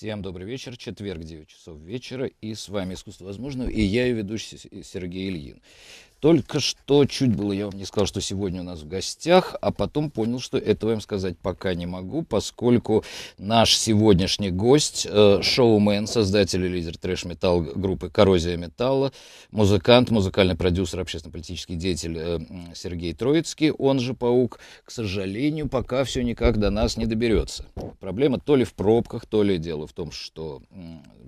Всем добрый вечер. Четверг, 9 часов вечера. И с вами «Искусство возможного». И я ее ведущий Сергей Ильин. Только что чуть было я вам не сказал, что сегодня у нас в гостях, а потом понял, что этого им сказать пока не могу, поскольку наш сегодняшний гость, э, шоумен, создатель и лидер трэш-метал группы «Коррозия металла», музыкант, музыкальный продюсер, общественно-политический деятель э, Сергей Троицкий, он же «Паук», к сожалению, пока все никак до нас не доберется. Проблема то ли в пробках, то ли дело в том, что э,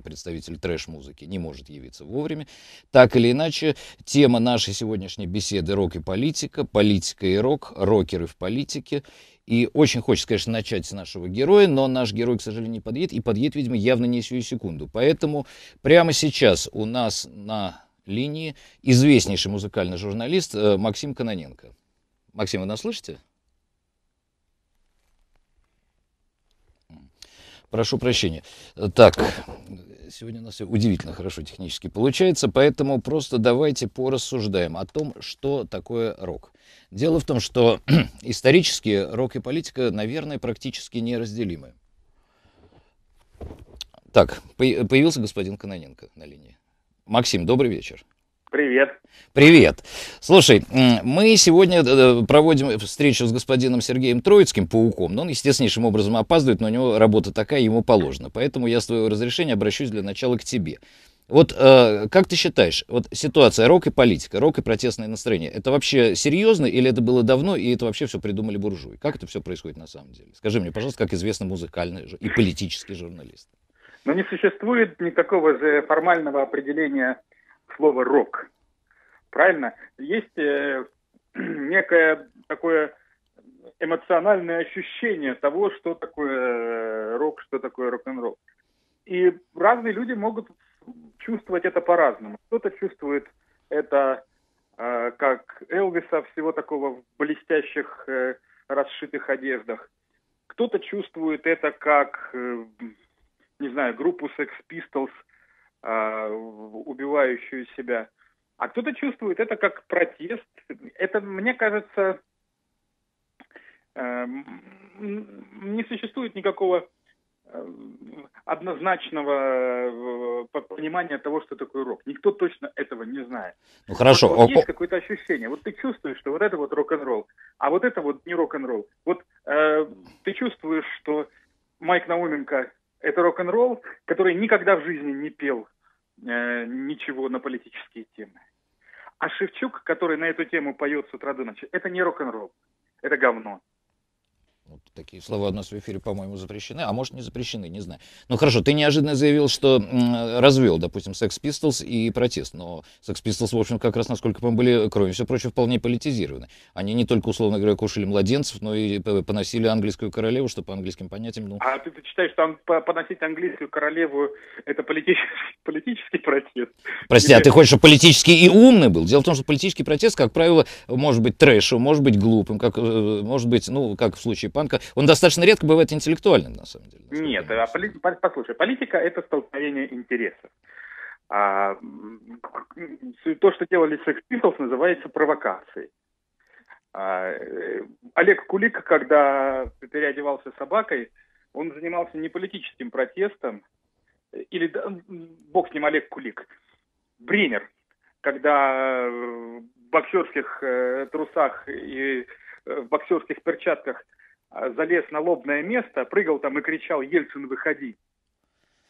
представитель трэш-музыки не может явиться вовремя. Так или иначе, тема нашей сегодняшней беседы «Рок и политика», «Политика и рок», «Рокеры в политике». И очень хочется, конечно, начать с нашего героя, но наш герой, к сожалению, не подъедет, и подъедет, видимо, явно не сию секунду. Поэтому прямо сейчас у нас на линии известнейший музыкальный журналист э, Максим Кононенко. Максим, вы нас слышите? Прошу прощения. Так, Сегодня у нас удивительно хорошо технически получается, поэтому просто давайте порассуждаем о том, что такое рок. Дело в том, что исторически рок и политика, наверное, практически неразделимы. Так, появился господин Кононенко на линии. Максим, добрый вечер. Привет. Привет. Слушай, мы сегодня э, э, проводим встречу с господином Сергеем Троицким, пауком, но ну, он естественнейшим образом опаздывает, но у него работа такая, ему положено. Поэтому я с твоего разрешения обращусь для начала к тебе. Вот э, как ты считаешь, вот ситуация рок и политика, рок и протестное настроение, это вообще серьезно или это было давно и это вообще все придумали буржуи? Как это все происходит на самом деле? Скажи мне, пожалуйста, как известно музыкальный и политический журналист. Но ну, не существует никакого же формального определения слово рок. Правильно? Есть э, некое такое эмоциональное ощущение того, что такое э, рок, что такое рок-н-ролл. И разные люди могут чувствовать это по-разному. Кто-то чувствует это э, как Элвиса, всего такого в блестящих э, расшитых одеждах. Кто-то чувствует это как, э, не знаю, группу Sex Pistols – а, убивающую себя. А кто-то чувствует это как протест. Это, мне кажется, э, не существует никакого э, однозначного э, понимания того, что такое рок. Никто точно этого не знает. Ну хорошо. Вот, есть какое-то ощущение. Вот ты чувствуешь, что вот это вот рок-н-ролл, а вот это вот не рок-н-ролл. Вот э, ты чувствуешь, что Майк Науменко это рок-н-ролл, который никогда в жизни не пел э, ничего на политические темы. А Шевчук, который на эту тему поет с утра до ночи, это не рок-н-ролл, это говно. Вот такие слова у нас в эфире, по-моему, запрещены, а может не запрещены, не знаю. Ну хорошо, ты неожиданно заявил, что развел, допустим, Sex Pistols и протест, но Sex Pistols, в общем, как раз, насколько мы были, кроме всего прочего, вполне политизированы. Они не только, условно говоря, кушали младенцев, но и поносили английскую королеву, что по английским понятиям... Ну... А ты, ты считаешь, что поносить английскую королеву — это политический, политический протест? Прости, Или... а ты хочешь, чтобы политический и умный был? Дело в том, что политический протест, как правило, может быть трэшем, может быть глупым, как, э, может быть, ну, как в случае Банка, он достаточно редко бывает интеллектуальным, на самом деле. Нет, а поли... послушай, политика – это столкновение интересов. А, то, что делали Секс Pistols, называется провокацией. А, э, Олег Кулик, когда переодевался собакой, он занимался не политическим протестом, или, бог с ним, Олег Кулик, Бринер, когда э, в боксерских э, трусах и в боксерских перчатках а, залез на лобное место, прыгал там и кричал «Ельцин, выходи!».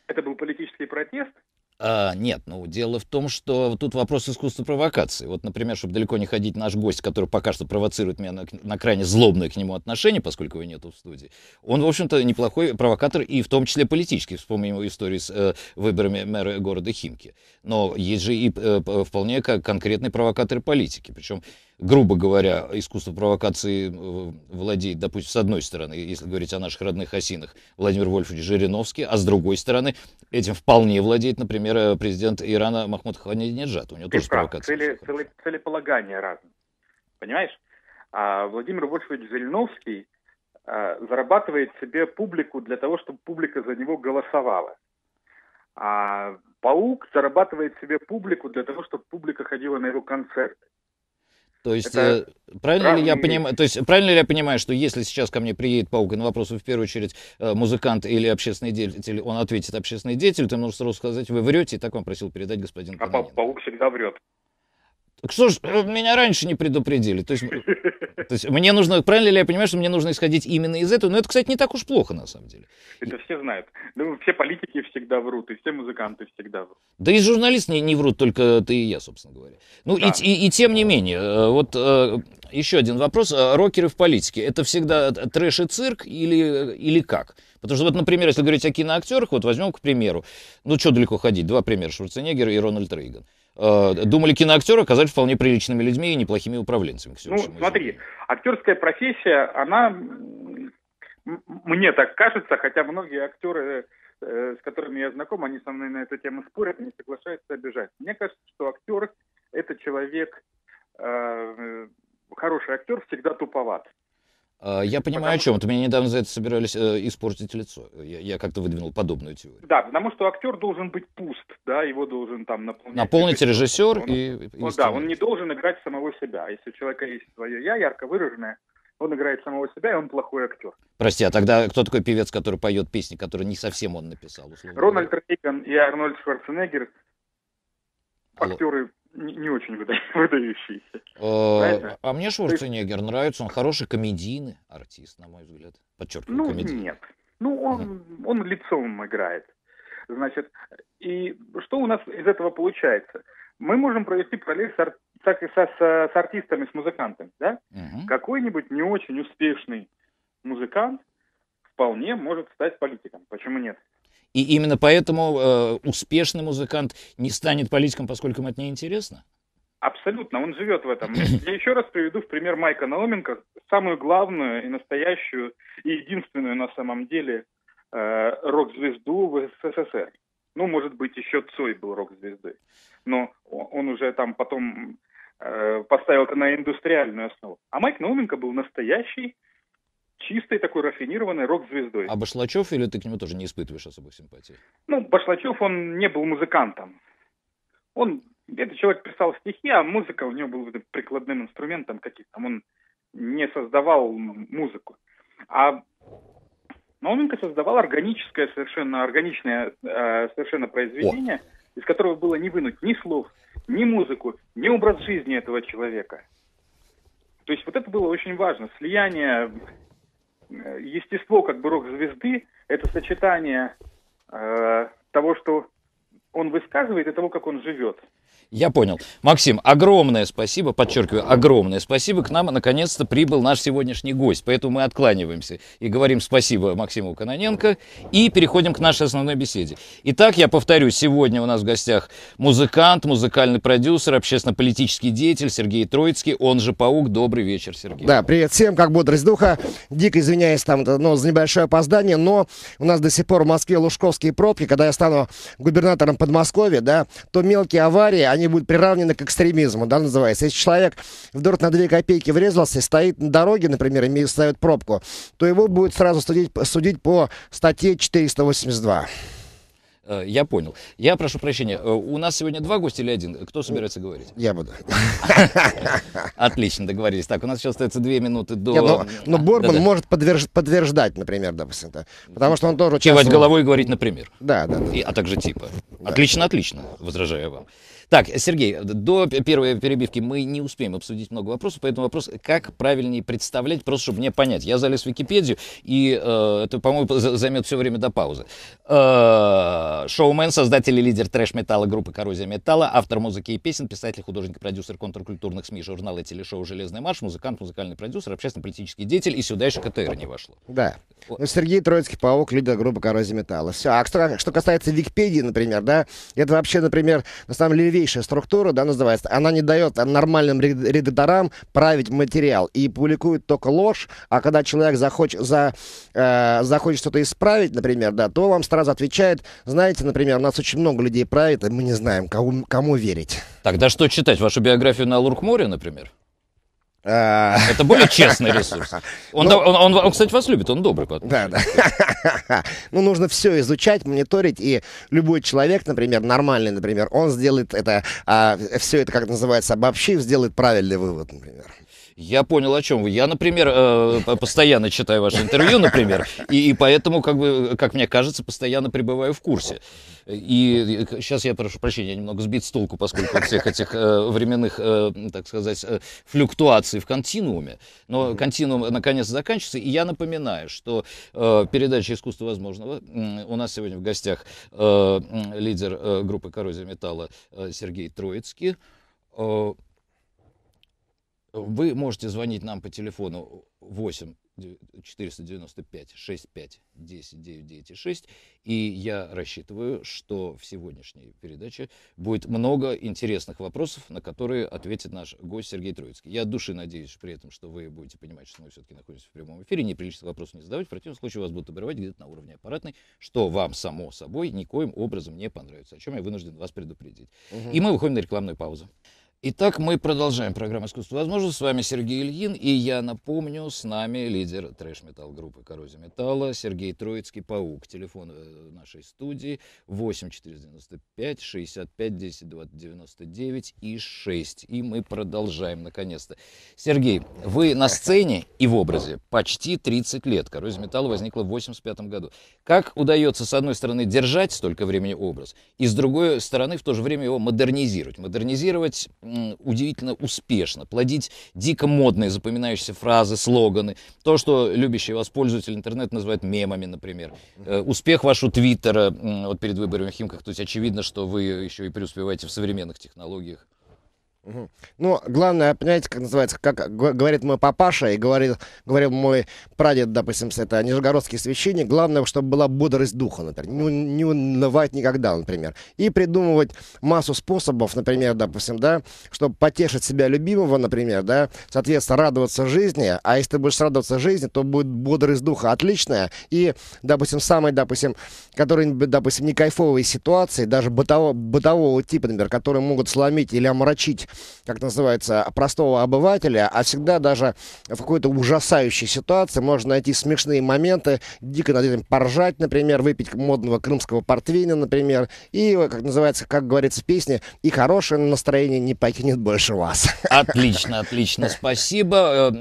Это был политический протест. А, нет, ну дело в том, что тут вопрос искусства провокации. Вот, например, чтобы далеко не ходить наш гость, который пока что провоцирует меня на, на крайне злобное к нему отношение, поскольку его нету в студии, он, в общем-то, неплохой провокатор и в том числе политический. Вспомним его историю с э, выборами мэра города Химки. Но есть же и э, вполне как конкретные провокаторы политики. Причем грубо говоря, искусство провокации э, владеет, допустим, с одной стороны, если говорить о наших родных осинах, Владимир Вольфович Жириновский, а с другой стороны, этим вполне владеет, например, э, президент Ирана Махмуд Ханинеджад. У него Ты тоже прав. провокация. Цели, цели, целеполагания разные. Понимаешь? А Владимир Вольфович Жириновский а, зарабатывает себе публику для того, чтобы публика за него голосовала. А паук зарабатывает себе публику для того, чтобы публика ходила на его концерты. То есть, это э, правильно разные... ли я понимаю, то есть, правильно ли я понимаю, что если сейчас ко мне приедет паук, и на вопрос в первую очередь э, музыкант или общественный деятель, он ответит общественный деятель, ему нужно сразу сказать, вы врете, и так вам просил передать господин А Кананин. паук всегда врет. Так что ж, меня раньше не предупредили. То есть, э, то есть мне нужно, правильно ли я понимаю, что мне нужно исходить именно из этого? Но это, кстати, не так уж плохо, на самом деле. Это все знают. Ну, все политики всегда врут, и все музыканты всегда врут. Да и журналисты не, не врут, только ты и я, собственно говоря. Ну, да. и, и, и тем не менее, э, вот э, еще один вопрос. Рокеры в политике. Это всегда трэш и цирк или, или как? Потому что вот, например, если говорить о киноактерах, вот возьмем, к примеру, ну, что далеко ходить, два примера, Шварценеггер и Рональд Рейган. Э, думали киноактеры, оказались вполне приличными людьми и неплохими управленцами. Ну, смотри, актерская профессия, она, мне так кажется, хотя многие актеры, э, с которыми я знаком, они со мной на эту тему спорят, не соглашаются обижать. Мне кажется, что актер – это человек, э, хороший актер всегда туповат. А, я понимаю, потому... о чем. Вот меня недавно за это собирались э, испортить лицо. Я, я как-то выдвинул подобную теорию. Да, потому что актер должен быть пуст, да, его должен там наполнить. Наполнить режиссер он, и, и... Ну, да, он не должен играть самого себя. Если у человека есть свое «я» ярко выраженное, он играет самого себя, и он плохой актер. Прости, а тогда кто такой певец, который поет песни, которые не совсем он написал? Рональд Рейган и Арнольд Шварценеггер, Алло. актеры не, очень выдающийся. Э, а, мне Шварценеггер нравится, он хороший комедийный артист, на мой взгляд. Подчеркиваю, ну, нет. Ну, он, он лицом играет. Значит, и что у нас из этого получается? Мы можем провести параллель с, ар... с, с, с артистами, с музыкантами, да? Угу. Какой-нибудь не очень успешный музыкант вполне может стать политиком. Почему нет? И именно поэтому э, успешный музыкант не станет политиком, поскольку ему это неинтересно? Абсолютно, он живет в этом. Я еще раз приведу в пример Майка Науменко, самую главную и настоящую, и единственную на самом деле э, рок-звезду в СССР. Ну, может быть, еще Цой был рок-звездой. Но он уже там потом э, поставил это на индустриальную основу. А Майк Науменко был настоящий чистой такой рафинированной рок-звездой. А Башлачев или ты к нему тоже не испытываешь особой симпатии? Ну, Башлачев, он не был музыкантом. Он, этот человек писал стихи, а музыка у него была прикладным инструментом каким-то. Он не создавал музыку. А Науменко создавал органическое, совершенно органичное э, совершенно произведение, О. из которого было не вынуть ни слов, ни музыку, ни образ жизни этого человека. То есть вот это было очень важно. Слияние Э, естество как бы рок-звезды – это сочетание э, того, что он высказывает, и того, как он живет. Я понял. Максим, огромное спасибо, подчеркиваю, огромное спасибо. К нам наконец-то прибыл наш сегодняшний гость, поэтому мы откланиваемся и говорим спасибо Максиму Каноненко и переходим к нашей основной беседе. Итак, я повторю, сегодня у нас в гостях музыкант, музыкальный продюсер, общественно-политический деятель Сергей Троицкий, он же Паук. Добрый вечер, Сергей. Да, привет всем, как бодрость духа. Дико извиняюсь там но ну, за небольшое опоздание, но у нас до сих пор в Москве лужковские пробки. Когда я стану губернатором Подмосковья, да, то мелкие аварии, рублей, они будут приравнены к экстремизму, да, называется. Если человек вдруг на 2 копейки врезался и стоит на дороге, например, и ставит пробку, то его будет сразу судить, судить по статье 482. Э, я понял. Я прошу прощения, э, у нас сегодня два гостя или один? Кто собирается говорить? Я буду. Отлично, договорились. Так, у нас еще остается две минуты до... Нет, но, ну, но ну, Борман да, да. может подтверждать, подтверждать, например, допустим, да, потому что он тоже... Кивать участвовал... головой и говорить, например. Да, да. да. И, а также типа. Отлично, отлично, возражаю вам. Так, Сергей, до первой перебивки мы не успеем обсудить много вопросов, поэтому вопрос, как правильнее представлять, просто чтобы мне понять. Я залез в Википедию, и э, это, по-моему, займет все время до паузы. Э, шоумен, создатель и лидер трэш-металла группы «Коррозия металла», автор музыки и песен, писатель, художник, продюсер контркультурных СМИ, журнала и телешоу «Железный марш», музыкант, музыкальный продюсер, общественно-политический деятель, и сюда еще КТР не вошло. Да. Вот. Ну, Сергей Троицкий, паук, лидер группы «Коррозия металла». Все. А что, что касается Википедии, например, да, это вообще, например, на самом деле новейшая структура, да, называется, она не дает нормальным редакторам править материал и публикует только ложь, а когда человек захочет, за, э, захочет что-то исправить, например, да, то вам сразу отвечает, знаете, например, у нас очень много людей правит, и мы не знаем, кому, кому верить. Тогда что читать, вашу биографию на Лурхморе, например? А. Это более честный ресурс. Он, ну, он, он, он, он, кстати, вас любит, он добрый. Да, да. Ну, нужно все изучать, мониторить, и любой человек, например, нормальный, например, он сделает это, а, все это, как называется, обобщив, сделает правильный вывод, например. Я понял, о чем вы. Я, например, э, постоянно читаю ваше интервью, например, и, и поэтому, как, бы, как мне кажется, постоянно пребываю в курсе. И сейчас я прошу прощения, я немного сбит с толку, поскольку всех этих э, временных, э, так сказать, э, флюктуаций в континууме. Но континуум наконец заканчивается. И я напоминаю, что э, передача «Искусство возможного» э, у нас сегодня в гостях э, лидер э, группы «Коррозия металла» э, Сергей Троицкий. Э, вы можете звонить нам по телефону 8 495 65 10 996 И я рассчитываю, что в сегодняшней передаче будет много интересных вопросов, на которые ответит наш гость Сергей Троицкий. Я от души надеюсь при этом, что вы будете понимать, что мы все-таки находимся в прямом эфире, неприличных вопросов не задавать, в противном случае вас будут обрывать где-то на уровне аппаратной, что вам, само собой, никоим образом не понравится, о чем я вынужден вас предупредить. Угу. И мы выходим на рекламную паузу. Итак, мы продолжаем программу «Искусство возможно». С вами Сергей Ильин, и я напомню, с нами лидер трэш-метал группы «Коррозия металла» Сергей Троицкий, «Паук». Телефон э, нашей студии 8 495 65 10 99 и 6. И мы продолжаем, наконец-то. Сергей, вы на сцене и в образе почти 30 лет. «Коррозия металла» возникла в 85 году. Как удается, с одной стороны, держать столько времени образ, и с другой стороны, в то же время его модернизировать? Модернизировать удивительно успешно, плодить дико модные запоминающиеся фразы, слоганы, то, что любящие вас пользователи интернета называют мемами, например. Э, успех вашего твиттера вот перед выборами в Химках, то есть очевидно, что вы еще и преуспеваете в современных технологиях. Ну, главное, понимаете, как называется, как говорит мой папаша и говорил, говорил мой прадед, допустим, это нижегородский священник, главное, чтобы была бодрость духа, например, не, не унывать никогда, например, и придумывать массу способов, например, допустим, да, чтобы потешить себя любимого, например, да, соответственно, радоваться жизни, а если ты будешь радоваться жизни, то будет бодрость духа отличная, и, допустим, самый, допустим, который, допустим, не кайфовые ситуации, даже бытового бытового типа, например, которые могут сломить или омрачить как называется, простого обывателя, а всегда даже в какой-то ужасающей ситуации можно найти смешные моменты, дико над этим поржать, например, выпить модного крымского портвейна, например, и, как называется, как говорится в песне, и хорошее настроение не покинет больше вас. Отлично, отлично, спасибо. Э,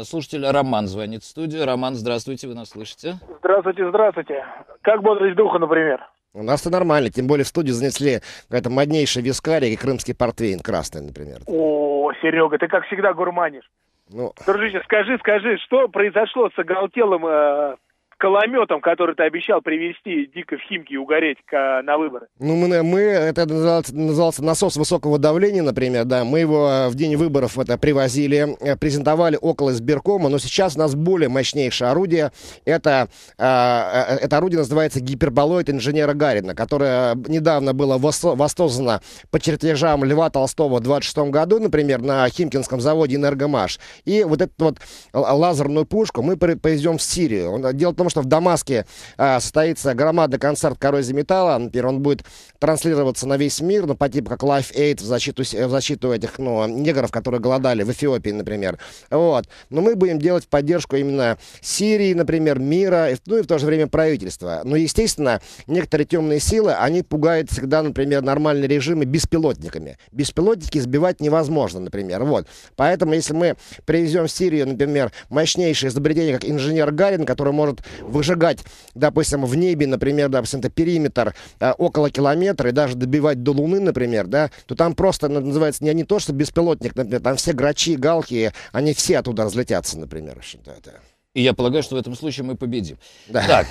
э, слушатель Роман звонит в студию. Роман, здравствуйте, вы нас слышите? Здравствуйте, здравствуйте. Как бодрость духа, например? У нас все нормально, тем более в студию занесли какая-то моднейшая вискария и крымский портвейн красный, например. О, Серега, ты как всегда гурманишь. Ну... Дружище, скажи, скажи, что произошло с оголтелым э, колометом, который ты обещал привезти дико в Химки и угореть к, на выборы? Ну, мы, мы это назывался, назывался насос высокого давления, например, да, мы его э, в день выборов это привозили, э, презентовали около сберкома, но сейчас у нас более мощнейшее орудие, это, э, это орудие называется гиперболоид инженера Гарина, которое недавно было воссоздано по чертежам Льва Толстого в 26 году, например, на Химкинском заводе «Энергомаш». И вот эту вот лазерную пушку мы повезем в Сирию. Дело в том, потому что в Дамаске э, состоится громадный концерт «Коррозия металла». Например, он будет транслироваться на весь мир, ну, по типу как Life Aid в защиту, э, в защиту этих, ну, негров, которые голодали в Эфиопии, например. Вот. Но мы будем делать поддержку именно Сирии, например, мира, ну и в то же время правительства. Но, естественно, некоторые темные силы, они пугают всегда, например, нормальные режимы беспилотниками. Беспилотники сбивать невозможно, например. Вот. Поэтому, если мы привезем в Сирию, например, мощнейшее изобретение, как инженер Гарин, который может выжигать, допустим, в небе, например, допустим, это периметр э, около километра и даже добивать до Луны, например, да, то там просто называется не, не то, что беспилотник, например, там все грачи, галки, они все оттуда разлетятся, например, в общем-то. Это. И я полагаю, что в этом случае мы победим. Да. Так.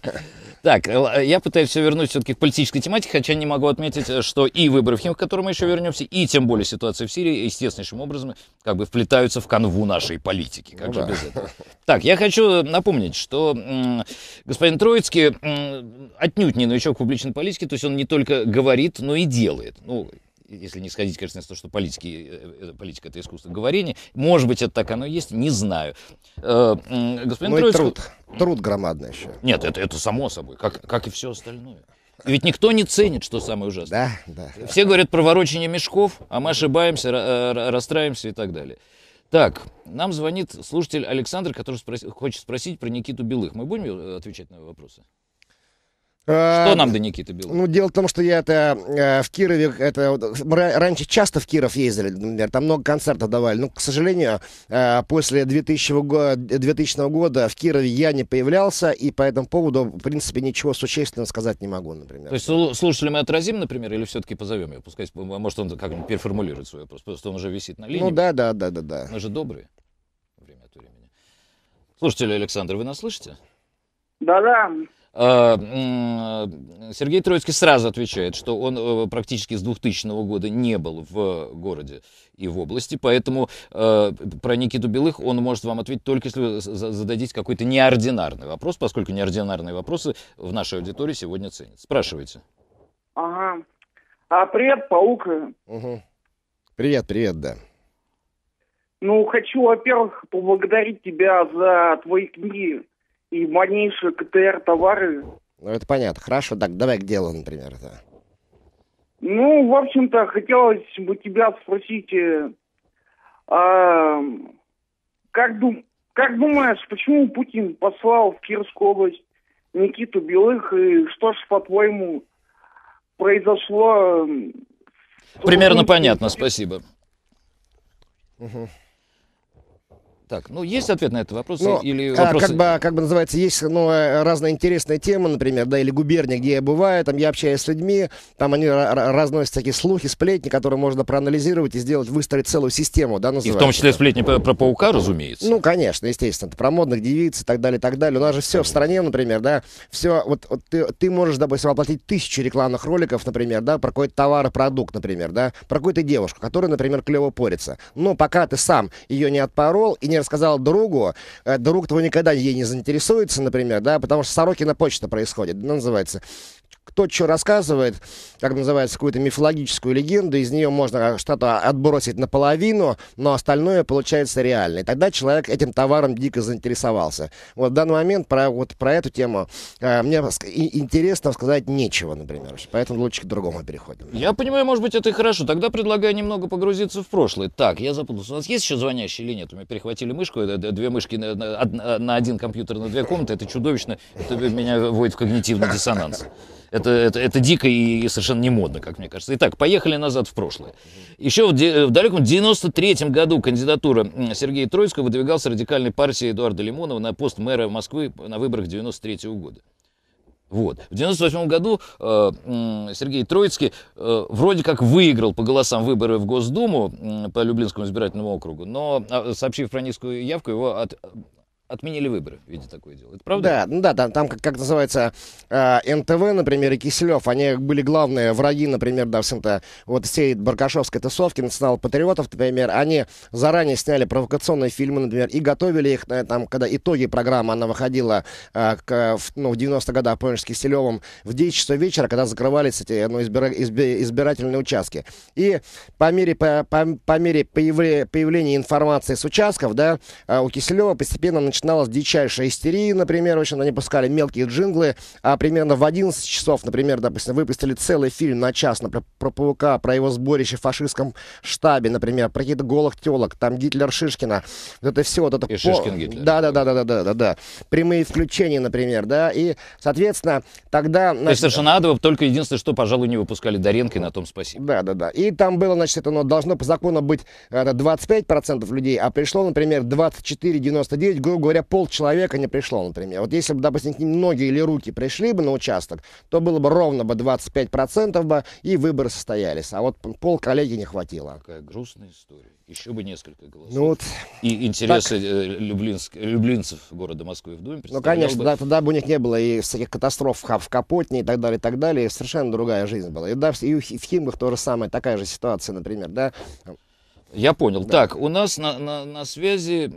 Так, э, э, я пытаюсь все вернуть все-таки к политической тематике, хотя не могу отметить, э, что и выборы в Химках, к которым мы еще вернемся, и тем более ситуация в Сирии, естественным образом, как бы вплетаются в канву нашей политики. Как ну, же да. без этого? Так, я хочу напомнить, что господин Троицкий отнюдь не новичок в публичной политике, то есть он не только говорит, но и делает. Ну, если не сходить, конечно, на то, что политики, э, э, политика – это искусство говорения. Может быть, это так оно и есть, не знаю. Э, господин ну Троицкий... труд. Труд громадный еще. Нет, это, это само собой, как, как и все остальное. Ведь никто не ценит, что самое ужасное. Да, да. Все говорят про ворочение мешков, а мы ошибаемся, расстраиваемся и так далее. Так, нам звонит слушатель Александр, который спроси, хочет спросить про Никиту Белых. Мы будем отвечать на вопросы? Э, что нам до Никиты Белых? Ну, дело в том, что я это э, в Кирове, это раньше часто в Киров ездили, например, там много концертов давали. Но, к сожалению, э, после 2000, 2000 года в Кирове я не появлялся, и по этому поводу, в принципе, ничего существенного сказать не могу, например. То есть слушали мы отразим, например, или все-таки позовем его? Пускай, может, он как-нибудь переформулирует свой вопрос, потому что он уже висит на линии. Ну да, да, да, да, да. Мы же добрые время от времени. Слушатели, Александр, вы нас слышите? Да-да. Э, Сергей Троицкий сразу отвечает, что он э, практически с 2000 года не был в городе и в области, поэтому э, про Никиту Белых он может вам ответить только если вы зададите какой-то неординарный вопрос, поскольку неординарные вопросы в нашей аудитории сегодня ценят. Спрашивайте. Ага. А привет, паук. Угу. Привет, привет, да. Ну, хочу, во-первых, поблагодарить тебя за твои книги и моднейшие КТР-товары. Ну, это понятно. Хорошо, так давай к делу, например. Да. Ну, в общем-то, хотелось бы тебя спросить, э, а, как, дум, как думаешь, почему Путин послал в Кирскую область Никиту Белых, и что ж, по-твоему, произошло... Э, Примерно понятно, спасибо. Угу. Так, ну есть ну. ответ на этот вопрос ну, или а, вопросы? Как бы, а, как бы называется, есть ну, э, разные интересные темы, например, да, или губерния, где я бываю, там я общаюсь с людьми, там они разносят такие слухи, сплетни, которые можно проанализировать и сделать, выстроить целую систему, да, называется. И в том числе сплетни про, про паука, разумеется. Ну, конечно, естественно, про модных девиц и так далее, и так далее. У нас же все в стране, например, да, все, вот, вот ты, ты можешь, допустим, воплотить тысячи рекламных роликов, например, да, про какой-то товар продукт, например, да, про какую-то девушку, которая, например, клево порится. Но пока ты сам ее не отпорол и не например, сказал другу, э, друг твой никогда ей не заинтересуется, например, да, потому что Сорокина почта происходит, называется кто что рассказывает, как называется, какую-то мифологическую легенду, из нее можно что-то отбросить наполовину, но остальное получается реально. И тогда человек этим товаром дико заинтересовался. Вот в данный момент про, вот, про эту тему э, мне интересно сказать нечего, например. Поэтому лучше к другому переходим. Я понимаю, может быть, это и хорошо. Тогда предлагаю немного погрузиться в прошлое. Так, я запутался. У нас есть еще звонящие или нет? Мы перехватили мышку, это две мышки на, на, на один компьютер, на две комнаты. Это чудовищно. Это меня вводит в когнитивный диссонанс. Это, это, это дико и совершенно не модно, как мне кажется. Итак, поехали назад в прошлое. Еще в, в далеком 93-м году кандидатура Сергея Троицкого выдвигался радикальной партией Эдуарда Лимонова на пост мэра Москвы на выборах 93 -го года. Вот. В 1998 году э, Сергей Троицкий э, вроде как выиграл по голосам выборы в Госдуму э, по Люблинскому избирательному округу, но, а, сообщив про низкую явку, его от, отменили выборы в виде такое дела. Это правда? Да, ну да, там, там как, как называется, э, НТВ, например, и Киселев, они были главные враги, например, да, всем-то вот всей Баркашовской тусовки, национал-патриотов, например, они заранее сняли провокационные фильмы, например, и готовили их, э, там, когда итоги программы, она выходила э, к, в, ну, в 90-х годах, помнишь, с Киселевым, в 9 часов вечера, когда закрывались эти ну, избира, изби, избирательные участки. И по мере, по, по, по мере появления информации с участков, да, э, у Киселева постепенно начинали начиналась дичайшая истерия, например, в общем, они пускали мелкие джинглы, а примерно в 11 часов, например, допустим, выпустили целый фильм на час, например, про паука, про его сборище в фашистском штабе, например, про каких-то голых телок, там Гитлер Шишкина, вот это все, вот это... И по... Шишкин Гитлер. Да, да, да, да, да, да, да, да. Прямые включения, например, да, и, соответственно, тогда... Значит... То есть Шанадова только единственное, что, пожалуй, не выпускали Доренко, и на том спасибо. Да, да, да. И там было, значит, это ну, должно по закону быть это 25% людей, а пришло, например, 24,99, грубо говоря, пол человека не пришло, например. Вот если бы, допустим, к ноги или руки пришли бы на участок, то было бы ровно бы 25% бы, и выборы состоялись. А вот пол коллеги не хватило. Какая грустная история. Еще бы несколько голосов. Ну, вот, и интересы так, э, люблинск, люблинцев города Москвы в Думе Ну, конечно, бы... Да, тогда бы у них не было и всяких катастроф в Капотне и так далее, и так далее. И совершенно другая жизнь была. И, да, и в Химках тоже самое, такая же ситуация, например, да. Я понял. Да. Так, у нас на, на, на связи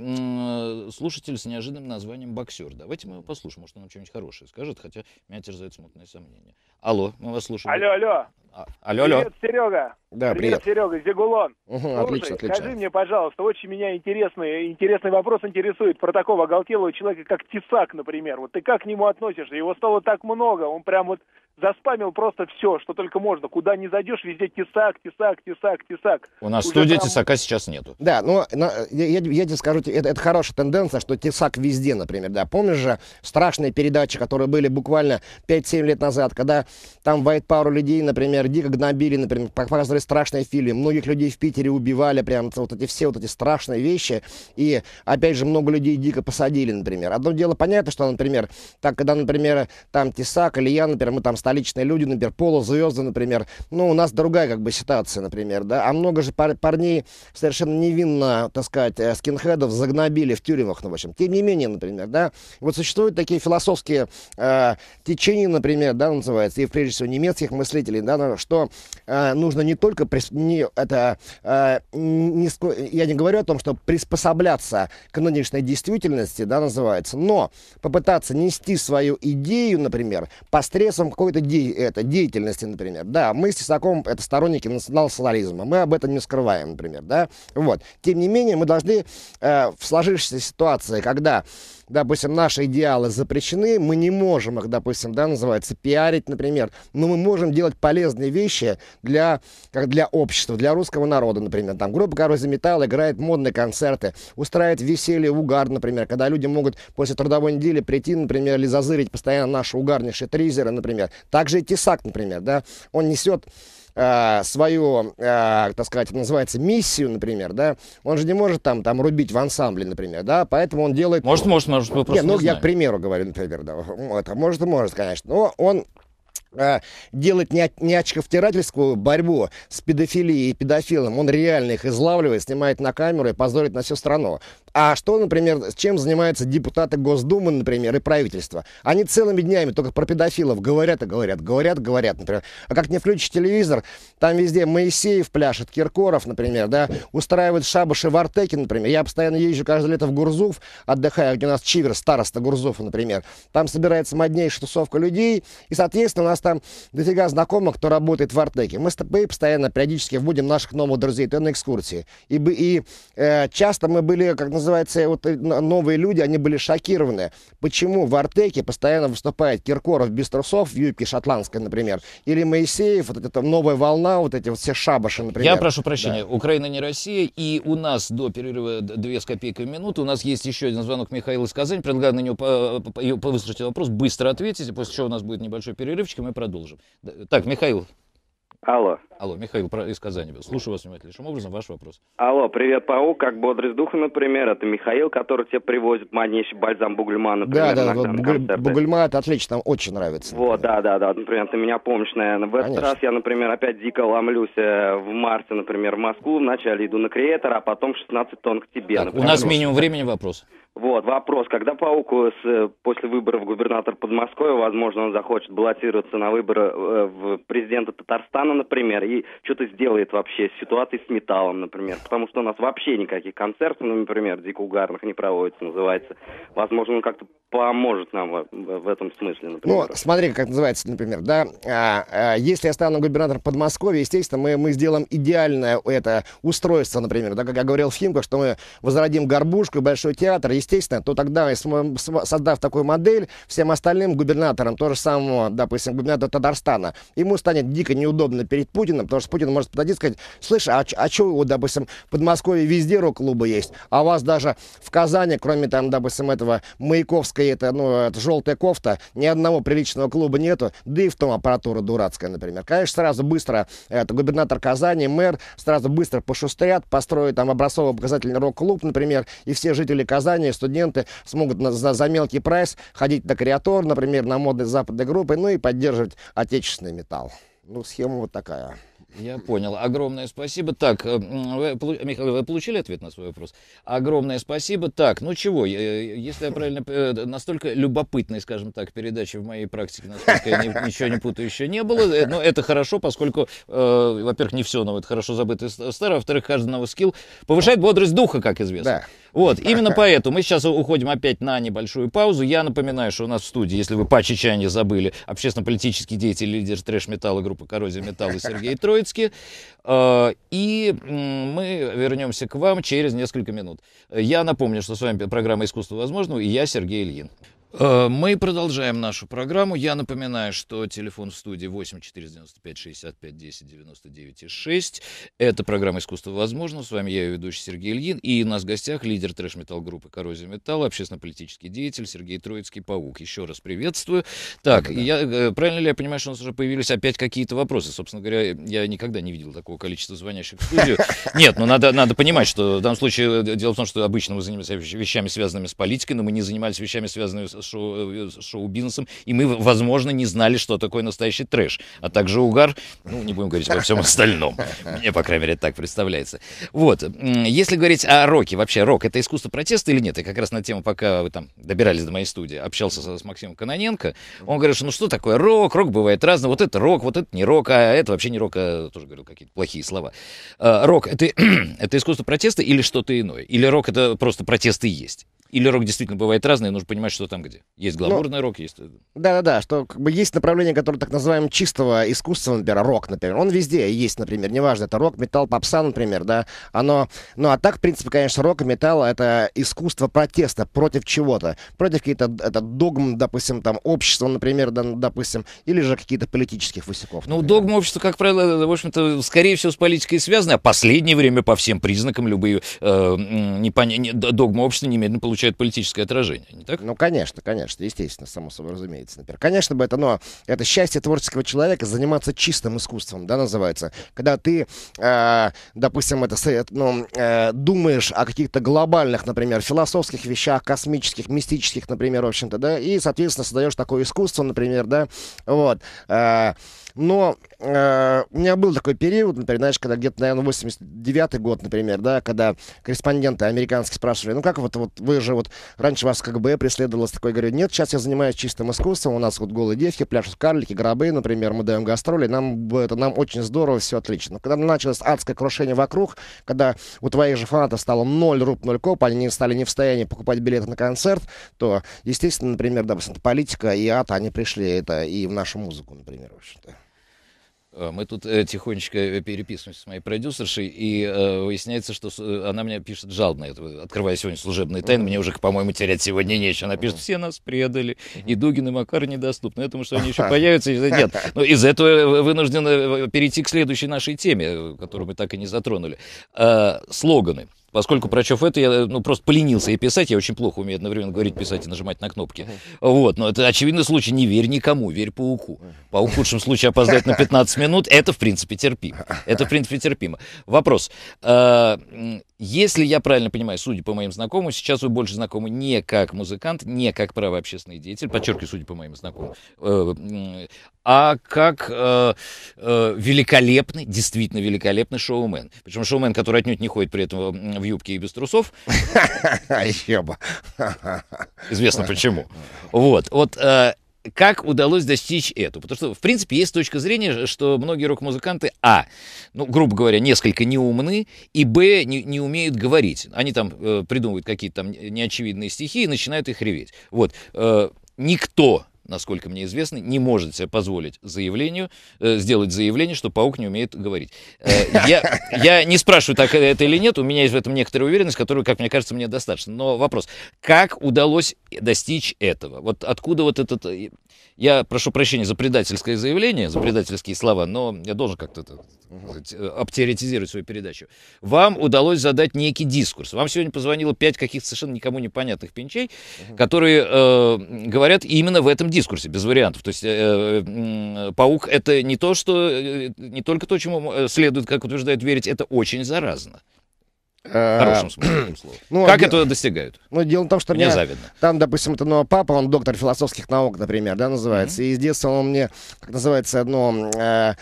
слушатель с неожиданным названием «Боксер». Давайте мы его послушаем, может, он нам что-нибудь хорошее скажет, хотя меня терзают смутные сомнения. Алло, мы вас слушаем. Алло, алло. А, алло, алло. Привет, Серега. Да, привет. Привет, Серега, Зигулон. Угу, Слушай, отлично, отлично. скажи мне, пожалуйста, очень меня интересный, интересный вопрос интересует про такого оголтелого человека, как Тесак, например. Вот ты как к нему относишься? Его стало так много, он прям вот заспамил просто все, что только можно. Куда не зайдешь, везде тесак, тесак, тесак, тесак. У нас в студии там... тесака сейчас нету. Да, но, ну, но я, я, я тебе скажу, это, это хорошая тенденция, что тесак везде, например, да. Помнишь же страшные передачи, которые были буквально 5-7 лет назад, когда там White пару людей, например, дико гнобили, например, показывали страшные фильмы, многих людей в Питере убивали, прям вот эти все вот эти страшные вещи, и, опять же, много людей дико посадили, например. Одно дело понятно, что, например, так, когда, например, там тесак или я, например, мы там столичные люди, например, полузвезды, например. Ну, у нас другая как бы ситуация, например, да. А много же пар парней совершенно невинно, так сказать, э, скинхедов загнобили в тюрьмах, ну, в общем. Тем не менее, например, да. Вот существуют такие философские э, течения, например, да, называется, и прежде всего немецких мыслителей, да, что э, нужно не только, прис... не, это, э, не, я не говорю о том, что приспосабляться к нынешней действительности, да, называется, но попытаться нести свою идею, например, посредством какой-то какой-то де это, деятельности, например. Да, мы с Тесаком это сторонники национал-социализма, мы об этом не скрываем, например. Да? Вот. Тем не менее, мы должны э, в сложившейся ситуации, когда допустим, наши идеалы запрещены, мы не можем их, допустим, да, называется, пиарить, например, но мы можем делать полезные вещи для, как для общества, для русского народа, например. Там группа «Коррозия металл» играет модные концерты, устраивает веселье, угар, например, когда люди могут после трудовой недели прийти, например, или зазырить постоянно наши угарнейшие тризеры, например. Также и Тесак, например, да, он несет Э, свою, э, так сказать, называется, миссию, например, да, он же не может там, там рубить в ансамбле, например, да, поэтому он делает... Может, может, может, мы просто Нет, ну, не я знаем. к примеру говорю, например, да, это а может, может, конечно, но он а, делать не, не очковтирательскую борьбу с педофилией и педофилом. Он реально их излавливает, снимает на камеру и позорит на всю страну. А что, например, чем занимаются депутаты Госдумы, например, и правительство? Они целыми днями только про педофилов говорят и говорят, говорят, говорят, например. А как не включить телевизор, там везде Моисеев пляшет, Киркоров, например, да, устраивает шабаши в Артеке, например. Я постоянно езжу каждое лето в Гурзуф, отдыхаю, где у нас Чивер, староста Гурзуфа, например. Там собирается моднейшая тусовка людей, и, соответственно, у нас просто дофига знакомых, кто работает в Артеке. Мы с тобой постоянно, периодически вводим наших новых друзей, то на экскурсии. И, и э, часто мы были, как называется, вот э, новые люди, они были шокированы. Почему в Артеке постоянно выступает Киркоров без трусов в юбке шотландской, например, или Моисеев, вот эта новая волна, вот эти вот все шабаши, например. Я прошу прощения, да. Украина не Россия, и у нас до перерыва две с копейками минуты, у нас есть еще один звонок Михаила из Казани, предлагаю на него по, по, выслушать вопрос, быстро ответить, после чего у нас будет небольшой перерывчик, и мы продолжим. Так, Михаил. Алло. Алло, Михаил из Казани. Слушаю вас внимательнейшим образом. Ваш вопрос. Алло, привет, Паук. Как бодрость духа, например. Это Михаил, который тебе привозит манейший бальзам Бугульмана. например. Да, да, вот, Бугуль, Бугульма, это отлично, нам очень нравится. Вот, да, да, да. Например, ты меня помнишь, наверное. В этот Конечно. раз я, например, опять дико ломлюсь э, в марте, например, в Москву. Вначале иду на Креатора, а потом 16 тонн к тебе. Так, у нас минимум времени вопрос. Вот, вопрос, когда Паук э, э, после выборов губернатор Подмосковья, возможно, он захочет баллотироваться на выборы э, в президента Татарстана, например, и что-то сделает вообще с ситуацией с металлом, например, потому что у нас вообще никаких концертов, ну, например, дико угарных не проводится, называется. Возможно, он как-то поможет нам в, этом смысле, например. Ну, смотри, как называется, например, да, а, а, если я стану губернатором Подмосковья, естественно, мы, мы сделаем идеальное это устройство, например, да, как я говорил в Химках, что мы возродим горбушку, большой театр, и естественно, то тогда, создав такую модель, всем остальным губернаторам, то же самое, допустим, губернатор Татарстана, ему станет дико неудобно перед Путиным, потому что Путин может подойти и сказать, слышь, а, а что, вот, допустим, в Подмосковье везде рок-клубы есть, а у вас даже в Казани, кроме там, допустим, этого Маяковской, это, ну, это желтая кофта, ни одного приличного клуба нету, да и в том аппаратура дурацкая, например. Конечно, сразу быстро, это губернатор Казани, мэр, сразу быстро пошустрят, построят там образцово-показательный рок-клуб, например, и все жители Казани студенты смогут на, за, за мелкий прайс ходить на креатор, например, на моды западной группы, ну и поддерживать отечественный металл. Ну, схема вот такая. Я понял. Огромное спасибо. Так, э, вы, Михаил, вы получили ответ на свой вопрос? Огромное спасибо. Так, ну чего, э, если я правильно... Э, настолько любопытной, скажем так, передачи в моей практике, насколько я ничего не путаю, еще не было. Но это хорошо, поскольку, во-первых, не все, но это хорошо забытое старое. А во-вторых, каждый новый скилл повышает бодрость духа, как известно. Да. Вот, именно поэтому мы сейчас уходим опять на небольшую паузу. Я напоминаю, что у нас в студии, если вы по чечане забыли, общественно-политический деятель, лидер трэш-металла группы «Коррозия металла» Сергей Троицкий. Э, и мы вернемся к вам через несколько минут. Я напомню, что с вами программа «Искусство возможного» и я, Сергей Ильин. Э, мы продолжаем нашу программу. Я напоминаю, что телефон в студии 8 495 65 10 99 6. Это программа «Искусство возможно». С вами я, ее ведущий Сергей Ильин. И у нас в гостях лидер трэш-метал группы «Коррозия металла», общественно-политический деятель Сергей Троицкий Паук. Еще раз приветствую. Так, да. я, э, правильно ли я понимаю, что у нас уже появились опять какие-то вопросы? Собственно говоря, я никогда не видел такого количества звонящих в студию. Нет, но ну, надо, надо понимать, что в данном случае э, дело в том, что обычно мы занимаемся вещами, связанными с политикой, но мы не занимались вещами, связанными с шоу-бизнесом, э, и мы, возможно, не знали, что такое настоящий трэш, а также угар, ну, не будем говорить обо всем остальном. Мне, по крайней мере, так представляется. Вот. Если говорить о роке, вообще рок — это искусство протеста или нет? И как раз на тему, пока вы там добирались до моей студии, общался с, с Максимом Каноненко, он говорит, что ну что такое рок, рок бывает разный, вот это рок, вот это не рок, а это вообще не рок, а тоже говорил какие-то плохие слова. А, рок — это, это искусство протеста или что-то иное? Или рок — это просто протесты есть? Или рок действительно бывает разный, нужно понимать, что там где. Есть ну, гламурный ну, рок, есть... Э, да-да-да, что как бы есть направление, которое так называем чистого искусства, например, рок, например. Он везде есть, например, неважно, это рок, металл, попса, например, да. Оно... Ну а так, в принципе, конечно, рок и металл — это искусство протеста против чего-то. Против каких-то это, догм, допустим, там, общества, например, да, ну, допустим, или же каких-то политических высяков. Ну, догмы общества, как правило, э, в общем-то, скорее всего, с политикой связаны, а последнее время по всем признакам любые э, непон... догмы общества немедленно получают получает политическое отражение, не так? Ну, конечно, конечно, естественно, само собой разумеется. Например. Конечно бы это, но это счастье творческого человека заниматься чистым искусством, да, называется. Когда ты, э, допустим, это, э, ну, э, думаешь о каких-то глобальных, например, философских вещах, космических, мистических, например, в общем-то, да, и, соответственно, создаешь такое искусство, например, да, вот. Э, но Э, у меня был такой период, например, знаешь, когда где-то, наверное, 89-й год, например, да, когда корреспонденты американские спрашивали, ну как вот, вот вы же вот раньше вас КГБ преследовалось, такой, говорю, нет, сейчас я занимаюсь чистым искусством, у нас вот голые девки, пляшут карлики, гробы, например, мы даем гастроли, нам это нам очень здорово, все отлично. Но когда началось адское крушение вокруг, когда у твоих же фанатов стало 0 руб, 0 коп, они стали не в состоянии покупать билеты на концерт, то, естественно, например, допустим, политика и ад, они пришли это и в нашу музыку, например, в общем-то. Э, мы тут э, тихонечко э, переписываемся с моей продюсершей, и э, выясняется, что с, э, она мне пишет жалоб это. Открывая сегодня служебный тайны, мне уже, по-моему, терять сегодня нечего. Она пишет, все нас предали, и Дугин, и Макар недоступны. Я думаю, что они еще появятся. И... Нет, но ну, из этого вынуждены перейти к следующей нашей теме, которую мы так и не затронули. Э, слоганы поскольку про Чоф это я ну, просто поленился и писать, я очень плохо умею одновременно говорить, писать и нажимать на кнопки. Вот, но это очевидный случай, не верь никому, верь пауку. Паук в худшем случае опоздает на 15 минут, это в принципе терпимо. Это в принципе терпимо. Вопрос. А, если я правильно понимаю, судя по моим знакомым, сейчас вы больше знакомы не как музыкант, не как правый деятель, подчеркиваю, судя по моим знакомым, э, а как э, э, великолепный, действительно великолепный шоумен. Причем шоумен, который отнюдь не ходит при этом в юбке и без трусов. Еще бы. Известно почему. Вот, вот э, как удалось достичь этого Потому что, в принципе, есть точка зрения, что многие рок-музыканты, а, ну, грубо говоря, несколько неумны, и, б, не, не умеют говорить. Они там э, придумывают какие-то там неочевидные стихи и начинают их реветь. Вот. Э, никто насколько мне известно, не может себе позволить заявлению, э, сделать заявление, что паук не умеет говорить. Э, я, я не спрашиваю, так это или нет, у меня есть в этом некоторая уверенность, которую, как мне кажется, мне достаточно. Но вопрос, как удалось достичь этого? Вот откуда вот этот... Э, я прошу прощения за предательское заявление, за предательские слова, но я должен как-то э, обтеретизировать свою передачу. Вам удалось задать некий дискурс. Вам сегодня позвонило пять каких-то совершенно никому непонятных пенчей, которые э, говорят именно в этом дискурсе, без вариантов. То есть э, э, паук — это не то, что... Э, не только то, чему э, следует, как утверждают, верить, это очень заразно. В а, хорошем смысле слова. Ну, как а, это достигают? Ну, дело в том, что мне, мне завидно. Там, допустим, это ну, а папа, он доктор философских наук, например, да, называется. Mm-hmm. И с детства он мне, как называется, одно... Э,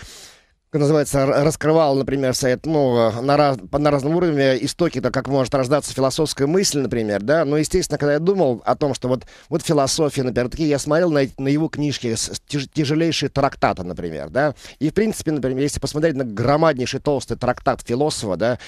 называется, раскрывал, например, сайт, ну, э, на, раз, на разном уровне истоки, то как может рождаться философская мысль, например, да, но, естественно, когда я думал о том, что вот, вот философия, например, такие, я смотрел на, на его книжки, тяж, тяжелейшие трактаты, например, да, и, в принципе, например, если посмотреть на громаднейший толстый трактат философа, да,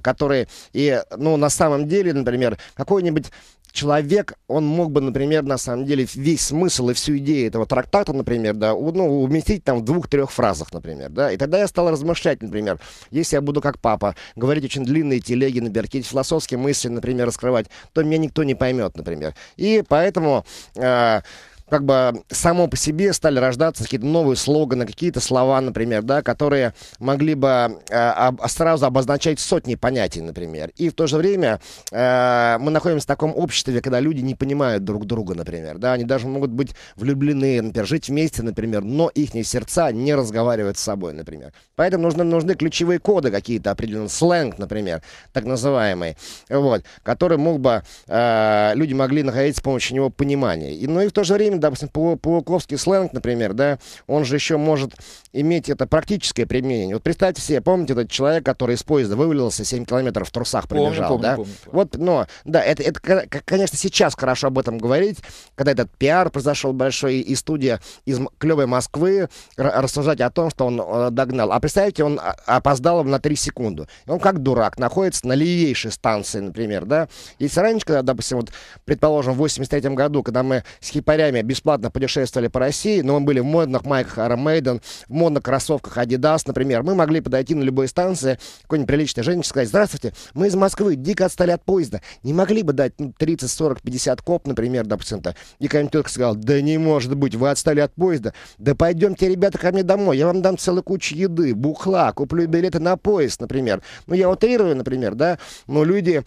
который, и, ну, на самом деле, например, какой-нибудь человек, он мог бы, например, на самом деле весь смысл и всю идею этого трактата, например, да, ну, уместить там в двух-трех фразах, например, да, и тогда я стал размышлять, например, если я буду как папа говорить очень длинные телеги, например, какие-то философские мысли, например, раскрывать, то меня никто не поймет, например. И поэтому... Э, как бы само по себе стали рождаться какие-то новые слоганы, какие-то слова, например, да, которые могли бы э, сразу обозначать сотни понятий, например. И в то же время э, мы находимся в таком обществе, когда люди не понимают друг друга, например, да, они даже могут быть влюблены, например, жить вместе, например, но их сердца не разговаривают с собой, например. Поэтому нужны, нужны ключевые коды какие-то, определенный сленг, например, так называемый, вот, который мог бы, э, люди могли находить с помощью него понимание. И, ну и в то же время допустим, полукловский сленг, например, да, он же еще может иметь это практическое применение. Вот представьте себе, помните этот человек, который из поезда вывалился, 7 километров в трусах пробежал, помню, да? Помню, помню. Вот, но, да, это, это, конечно, сейчас хорошо об этом говорить, когда этот пиар произошел большой, и студия из клевой Москвы рассуждать о том, что он э, догнал. А представьте, он а, опоздал на 3 секунды. Он как дурак, находится на левейшей станции, например, да? Если раньше, когда, допустим, вот, предположим, в 83 году, когда мы с хипарями бесплатно путешествовали по России, но мы были в модных майках Iron Maiden, в модных кроссовках Adidas, например, мы могли подойти на любой станции, какой-нибудь приличной женщине сказать, здравствуйте, мы из Москвы, дико отстали от поезда, не могли бы дать ну, 30, 40, 50 коп, например, допустим, то и какая-нибудь тетка сказала, да не может быть, вы отстали от поезда, да пойдемте, ребята, ко мне домой, я вам дам целую кучу еды, бухла, куплю билеты на поезд, например. Ну, я утрирую, например, да, но люди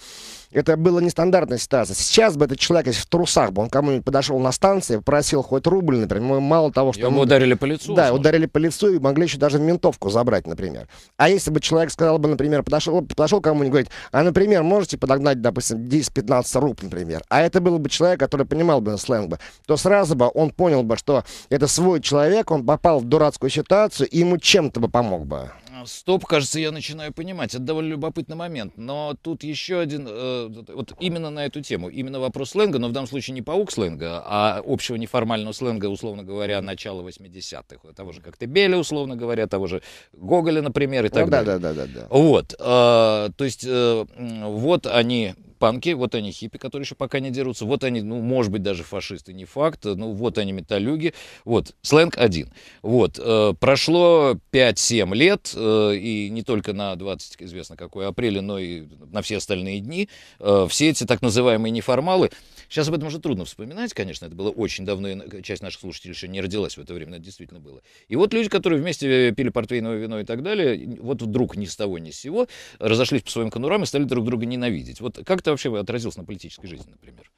это была нестандартная ситуация. Сейчас бы этот человек, если в трусах бы, он кому-нибудь подошел на станции, просил хоть рубль, например, мало того, что... Ему ударили по лицу. Да, ударили по лицу и могли еще даже ментовку забрать, например. А если бы человек сказал бы, например, подошел, подошел кому-нибудь, говорит, а, например, можете подогнать, допустим, 10-15 руб, например. А это был бы человек, который понимал бы сленг бы, то сразу бы он понял бы, что это свой человек, он попал в дурацкую ситуацию, и ему чем-то бы помог бы. А, стоп, кажется, я начинаю понимать. Это довольно любопытный момент. Но тут еще один, э, вот именно на эту тему, именно вопрос сленга, но в данном случае не паук сленга, а общего неформального сленга, условно говоря, начала 80-х. Того же как Коктебеля, условно говоря, того же Гоголя, например, и ну так ну, далее. Да, да, да, да, да. Вот. Э, то есть э, вот они панки, вот они хиппи, которые еще пока не дерутся, вот они, ну, может быть, даже фашисты, не факт, ну, вот они металюги, вот, сленг один. Вот, э, прошло 5-7 лет, э, и не только на 20, известно какой, апреля, но и на все остальные дни, э, все эти так называемые неформалы, сейчас об этом уже трудно вспоминать, конечно, это было очень давно, и часть наших слушателей еще не родилась в это время, это действительно было. И вот люди, которые вместе пили портвейное вино и так далее, вот вдруг ни с того ни с сего разошлись по своим конурам и стали друг друга ненавидеть. Вот как это вообще отразилось на политической жизни, например?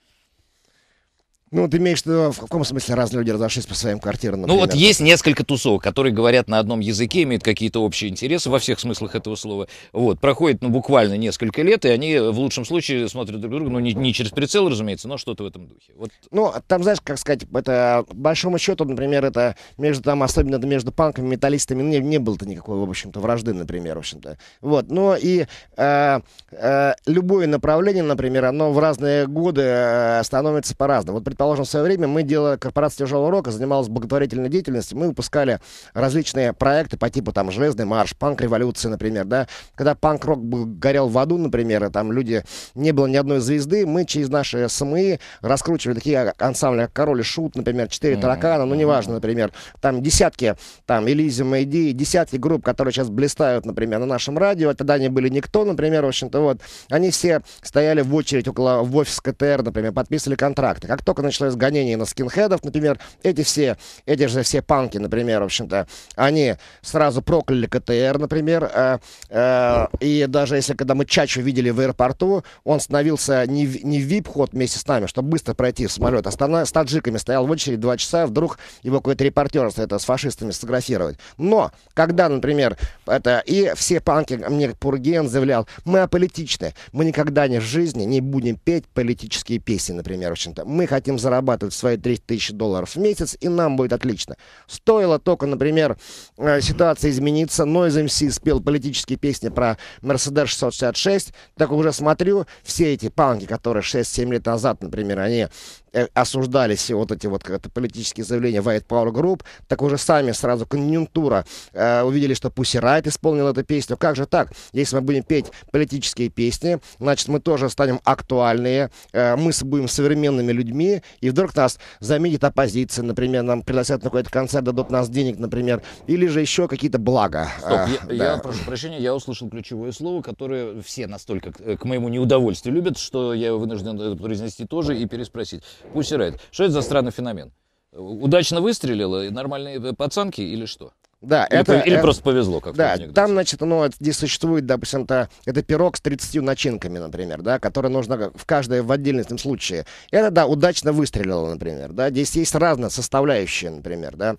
Ну, ты имеешь в виду, в каком смысле разные люди разошлись по своим квартирам? Например? Ну, вот есть несколько тусовок, которые говорят на одном языке, имеют какие-то общие интересы во всех смыслах этого слова. Вот, проходит, ну, буквально несколько лет, и они в лучшем случае смотрят друг друга, ну, не, не через прицел, разумеется, но что-то в этом духе. Вот. Ну, а там, знаешь, как сказать, это, большому счету, например, это между, там, особенно между панками, металлистами, ну, не, не было-то никакой, в общем-то, вражды, например, в общем-то. Вот, но и э, э, любое направление, например, оно в разные годы э, становится по-разному. Вот, Предположим, в свое время мы делали корпорация тяжелого рока, занималась благотворительной деятельностью, мы выпускали различные проекты по типу там «Железный марш», «Панк революции», например, да, когда панк-рок горел в аду, например, и там люди, не было ни одной звезды, мы через наши СМИ эм раскручивали такие ансамбли, как «Король и Шут», например, «Четыре mm-hmm. таракана», ну, неважно, например, там десятки, там Элизи Эйди», десятки групп, которые сейчас блистают, например, на нашем радио, тогда они были никто, например, в общем-то, вот, они все стояли в очередь около, в офис КТР, например, подписывали контракты. Как только началось гонение на скинхедов, например, эти все, эти же все панки, например, в общем-то, они сразу прокляли КТР, например, э, э, и даже если, когда мы Чачу видели в аэропорту, он становился не, не в вип-ход вместе с нами, чтобы быстро пройти в самолет, а с таджиками стоял в очереди два часа, вдруг его какой-то репортер это э, с фашистами сфотографировать. Но, когда, например, это и все панки, а мне Пурген заявлял, мы аполитичны, мы никогда не в жизни не будем петь политические песни, например, в общем-то. Мы хотим будем зарабатывать свои 30 тысяч долларов в месяц, и нам будет отлично. Стоило только, например, э, ситуация измениться, Noise MC спел политические песни про Mercedes 666, так уже смотрю, все эти панки, которые 6-7 лет назад, например, они э, осуждались вот эти вот как-то политические заявления White Power Group, так уже сами сразу конъюнктура э, увидели, что Пусси Райт исполнил эту песню. Как же так? Если мы будем петь политические песни, значит, мы тоже станем актуальные, э, мы будем современными людьми, и вдруг нас заменит оппозиция, например, нам пригласят на какой-то концерт, дадут нас денег, например, или же еще какие-то блага. Стоп, а, я, да. я прошу прощения, я услышал ключевое слово, которое все настолько, э, к моему неудовольствию, любят, что я вынужден это произнести тоже и переспросить. Пусть и Райт, что это за странный феномен? Удачно выстрелила? Нормальные э, пацанки или что? Да, или, это, или э, просто повезло как Да, там, значит, ну, здесь существует, допустим, то это пирог с 30 начинками, например, да, который нужно в каждой в отдельном случае. Это, да, удачно выстрелило, например, да, здесь есть разные составляющие, например, да.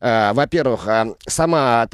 Э, во-первых, э, сама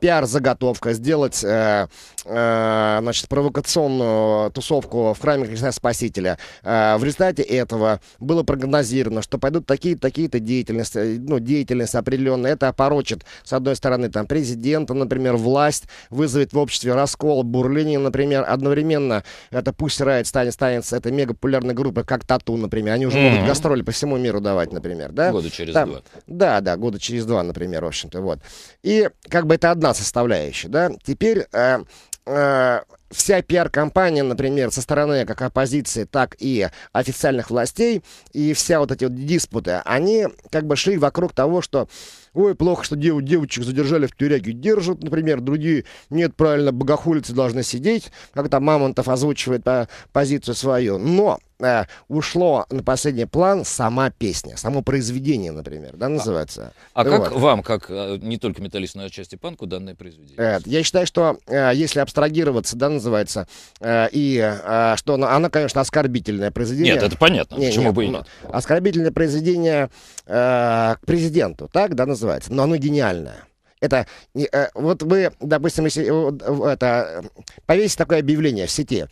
пиар-заготовка, сделать э, значит, провокационную тусовку в храме Христа Спасителя. В результате этого было прогнозировано, что пойдут такие-то такие, деятельности, ну, деятельность определенная. Это опорочит, с одной стороны, там, президента, например, власть, вызовет в обществе раскол, бурление, например, одновременно это пусть Райт станет, станет с этой мега группой, как Тату, например. Они уже mm -hmm. могут гастроли по всему миру давать, например, да? Года через там, два. Да, да, года через два. Кирова, например, в общем-то, вот. И как бы это одна составляющая, да. Теперь э, э, вся пиар-компания, например, со стороны как оппозиции, так и официальных властей, и вся вот эти вот диспуты, они как бы шли вокруг того, что ой, плохо, что дев девочек задержали в тюряге, держат, например, другие, нет, правильно, богохулицы должны сидеть, как там Мамонтов озвучивает по а, позицию свою, но э, ушло на последний план сама песня, само произведение, например, да, а. называется. А, а вот. как вам, как э, не только металлист, но и отчасти панку, данное произведение? Э, я считаю, что э, если абстрагироваться, да, называется, э, и э, что оно, оно, конечно, оскорбительное произведение. Нет, это понятно, не, почему нет, бы и нет. Оскорбительное произведение э, к президенту, так, да, называется, но оно гениальное. Это э, вот вы, допустим, если э, это повесить такое объявление в сети,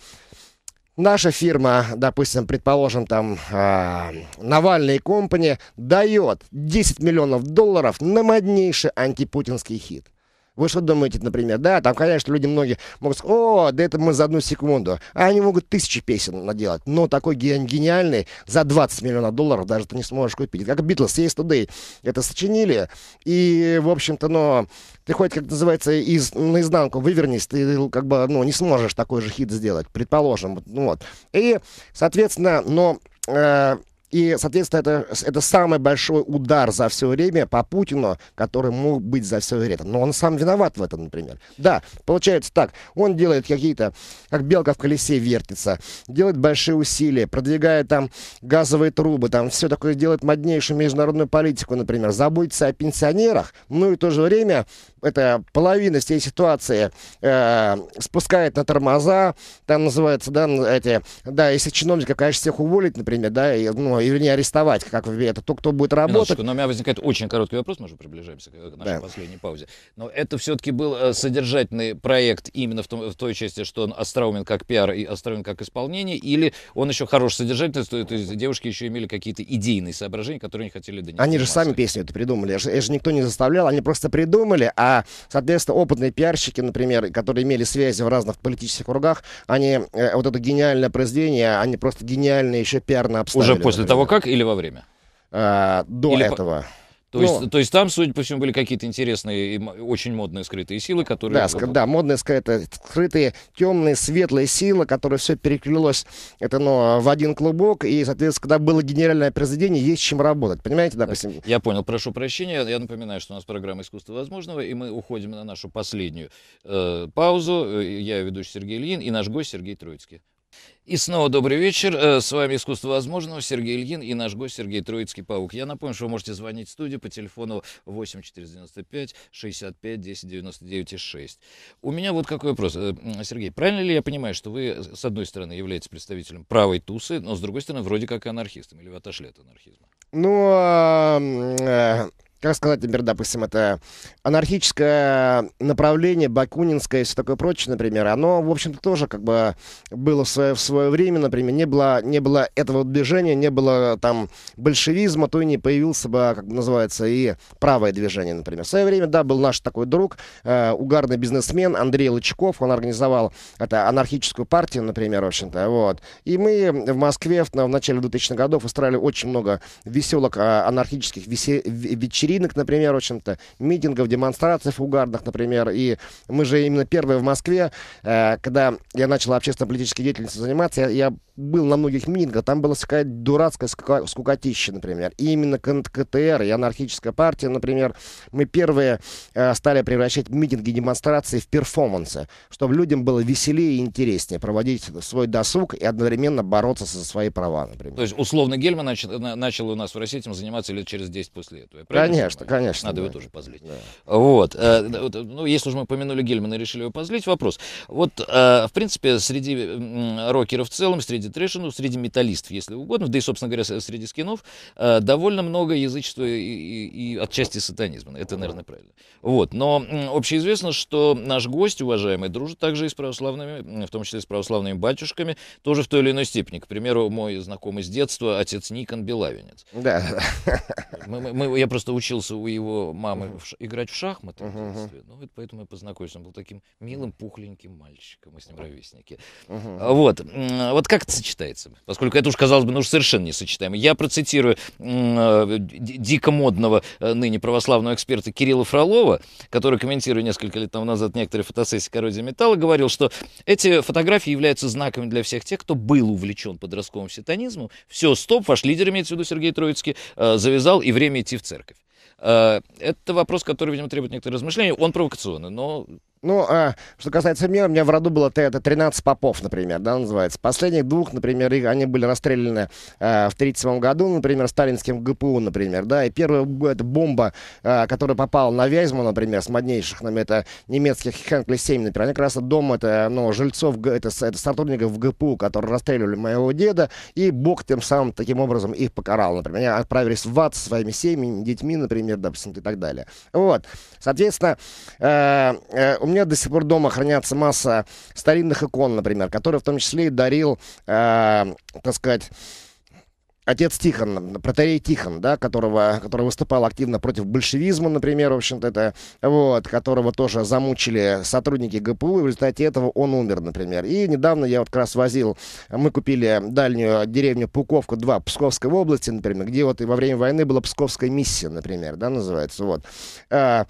наша фирма, допустим, предположим, там э, Навальный компания дает 10 миллионов долларов на моднейший антипутинский хит. Вы что думаете, например? Да, там, конечно, люди многие могут сказать, о, да это мы за одну секунду. А они могут тысячи песен наделать. Но такой гениальный за 20 миллионов долларов даже ты не сможешь купить. Как Битлз, есть Today. Это сочинили. И, в общем-то, но ты хоть, как называется, из, наизнанку вывернись, ты как бы, ну, не сможешь такой же хит сделать, предположим. вот. Ну и, соответственно, но э, и, соответственно, это, это самый большой удар за все время по Путину, который мог быть за все время. Но он сам виноват в этом, например. Да, получается так. Он делает какие-то, как белка в колесе вертится, делает большие усилия, продвигает там газовые трубы, там все такое делает моднейшую международную политику, например, заботится о пенсионерах, ну и в то же время это половина всей ситуации э, спускает на тормоза, там называется, да, эти, да, если чиновника, конечно, всех уволить, например, да, и, ну, или не арестовать, как это то, кто будет работать. но у меня возникает очень короткий вопрос, мы уже приближаемся к нашей да. последней паузе. Но это все-таки был э, содержательный проект именно в, том, в той части, что он остроумен как пиар и остроумен как исполнение, или он еще хорош содержательный, то, то есть девушки еще имели какие-то идейные соображения, которые они хотели донести. Они же сами песню это придумали, это же никто не заставлял, они просто придумали, а а, соответственно, опытные пиарщики, например, которые имели связи в разных политических кругах, они э, вот это гениальное произведение, они просто гениально еще пиарно обставили. Уже после например. того как или во время? А, до или этого. По... То, Но... есть, то есть там, судя по всему, были какие-то интересные и очень модные скрытые силы, которые... Да, ск- да модные скрытые, скрытые темные, светлые силы, которые все переклялось это, ну, в один клубок, и, соответственно, когда было генеральное произведение, есть чем работать, понимаете, допустим? Да, я понял, прошу прощения, я напоминаю, что у нас программа «Искусство возможного», и мы уходим на нашу последнюю э, паузу. Э, я ведущий Сергей Ильин и наш гость Сергей Троицкий. И снова добрый вечер. Э, с вами «Искусство возможного», Сергей Ильин и наш гость Сергей Троицкий Паук. Я напомню, что вы можете звонить в студию по телефону 8495 65 10 99 6. У меня вот какой вопрос. Э, Сергей, правильно ли я понимаю, что вы, э, с одной стороны, являетесь представителем правой тусы, но, с другой стороны, вроде как анархистом, или вы отошли от анархизма? Ну, а, как сказать, например, допустим, это анархическое направление, бакунинское и все такое прочее, например, оно, в общем-то, тоже как бы было в свое, в свое время, например, не было, не было этого движения, не было там большевизма, то и не появился бы, как называется, и правое движение, например. В свое время, да, был наш такой друг, э, угарный бизнесмен Андрей Лычков, он организовал это анархическую партию, например, в общем-то, вот. И мы в Москве в, в начале 2000-х годов устраивали очень много веселок э, а, анархических весе- вечеринок, вечеринок, например, в общем-то, митингов, демонстраций в угарных, например. И мы же именно первые в Москве, э, когда я начал общественно-политической деятельностью заниматься, я, я был на многих митингах, там была какая-то дурацкая скукотища, например. И именно КТР и анархическая партия, например, мы первые э, стали превращать митинги, демонстрации в перформансы, чтобы людям было веселее и интереснее проводить свой досуг и одновременно бороться за свои права, например. То есть, условно, Гельман начал, начал у нас в России этим заниматься лет через 10 после этого. Правильно? Конечно, конечно. Надо да. его тоже позлить. Да. Вот. Э, ну, если уже мы помянули Гельмана и решили его позлить, вопрос. Вот, э, в принципе, среди рокеров в целом, среди трэшинов, среди металлистов, если угодно, да и, собственно говоря, среди скинов, э, довольно много язычества и, и, и отчасти сатанизма. Это, наверное, правильно. Вот. Но общеизвестно, что наш гость, уважаемый, дружит также и с православными, в том числе с православными батюшками, тоже в той или иной степени. К примеру, мой знакомый с детства, отец Никон Белавинец. Да. Мы, мы, я просто учил учился у его мамы uh-huh. в, играть в шахматы uh-huh. в детстве. Ну, вот поэтому я познакомился. Он был таким милым, пухленьким мальчиком. Мы с ним ровесники. Uh-huh. Вот. Вот как это сочетается? Поскольку это уж, казалось бы, ну уж совершенно несочетаемо. Я процитирую э, дико модного э, ныне православного эксперта Кирилла Фролова, который, комментируя несколько лет тому назад некоторые фотосессии коррозии металла, говорил, что эти фотографии являются знаками для всех тех, кто был увлечен подростковым сатанизмом. Все, стоп, ваш лидер, имеется в виду Сергей Троицкий, э, завязал, и время идти в церковь. Э, это вопрос, который, видимо, требует некоторых размышлений. Он провокационный, но ну, а что касается меня, у меня в роду было это 13 попов, например, да, называется. Последних двух, например, их, они были расстреляны э, в 1937 году, например, сталинским ГПУ, например, да, и первая это бомба, э, которая попала на Вязьму, например, с моднейших, нами это немецких Хенкли-7, например, они как раз дом, это, ну, жильцов, это, это сотрудников ГПУ, которые расстреливали моего деда, и Бог тем самым, таким образом, их покарал, например, они отправились в ад со своими семьями, детьми, например, допустим, и так далее. Вот, соответственно, э, э, меня до сих пор дома хранятся масса старинных икон, например, которые в том числе и дарил, э, так сказать, отец Тихон, протарей Тихон, да, которого, который выступал активно против большевизма, например, в общем-то, это, вот, которого тоже замучили сотрудники ГПУ, и в результате этого он умер, например. И недавно я вот как раз возил, мы купили дальнюю деревню Пуковку-2 Псковской области, например, где вот и во время войны была Псковская миссия, например, да, называется, вот. А,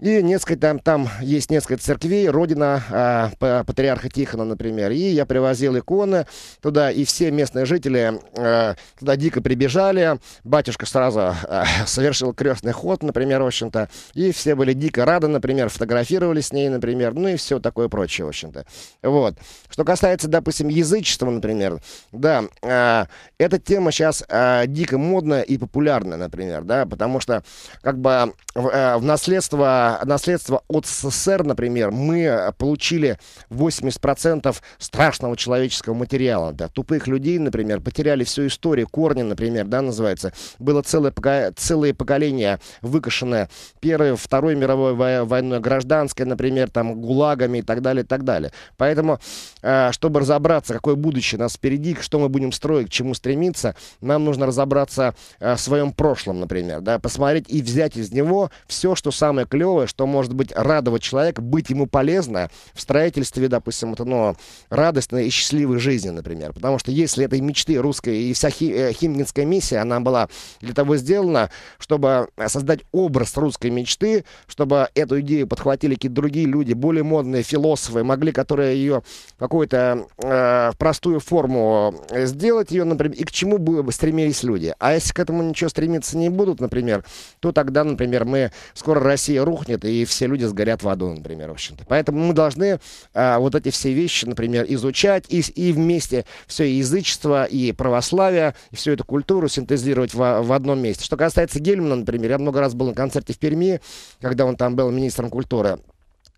и несколько, там, там есть несколько церквей, родина а, патриарха Тихона, например, и я привозил иконы туда, и все местные жители а, туда дико прибежали, батюшка сразу э, совершил крестный ход, например, в общем-то, и все были дико рады, например, фотографировались с ней, например, ну и все такое прочее, в общем-то. Вот. Что касается, допустим, язычества, например, да, э, эта тема сейчас э, дико модная и популярна, например, да, потому что как бы в, э, в наследство, наследство от СССР, например, мы получили 80% страшного человеческого материала, да, тупых людей, например, потеряли всю историю, корни корни, например, да, называется, было целое, поко... целое поколение выкашенное Первой, Второй мировой войной, гражданской, например, там, гулагами и так далее, и так далее. Поэтому, э, чтобы разобраться, какое будущее нас впереди, что мы будем строить, к чему стремиться, нам нужно разобраться э, в своем прошлом, например, да, посмотреть и взять из него все, что самое клевое, что может быть радовать человека, быть ему полезно в строительстве, допустим, это, ну, радостной и счастливой жизни, например. Потому что если этой мечты русской и вся хи- э, Химкинская миссия, она была для того сделана, чтобы создать образ русской мечты, чтобы эту идею подхватили какие-то другие люди, более модные философы, могли, которые ее какую-то э, простую форму сделать ее, например, и к чему бы стремились люди. А если к этому ничего стремиться не будут, например, то тогда, например, мы скоро Россия рухнет, и все люди сгорят в аду, например, в общем-то. Поэтому мы должны э, вот эти все вещи, например, изучать, и, и вместе все и язычество, и православие, и все эту культуру синтезировать в, в одном месте. Что касается Гельмана, например, я много раз был на концерте в Перми, когда он там был министром культуры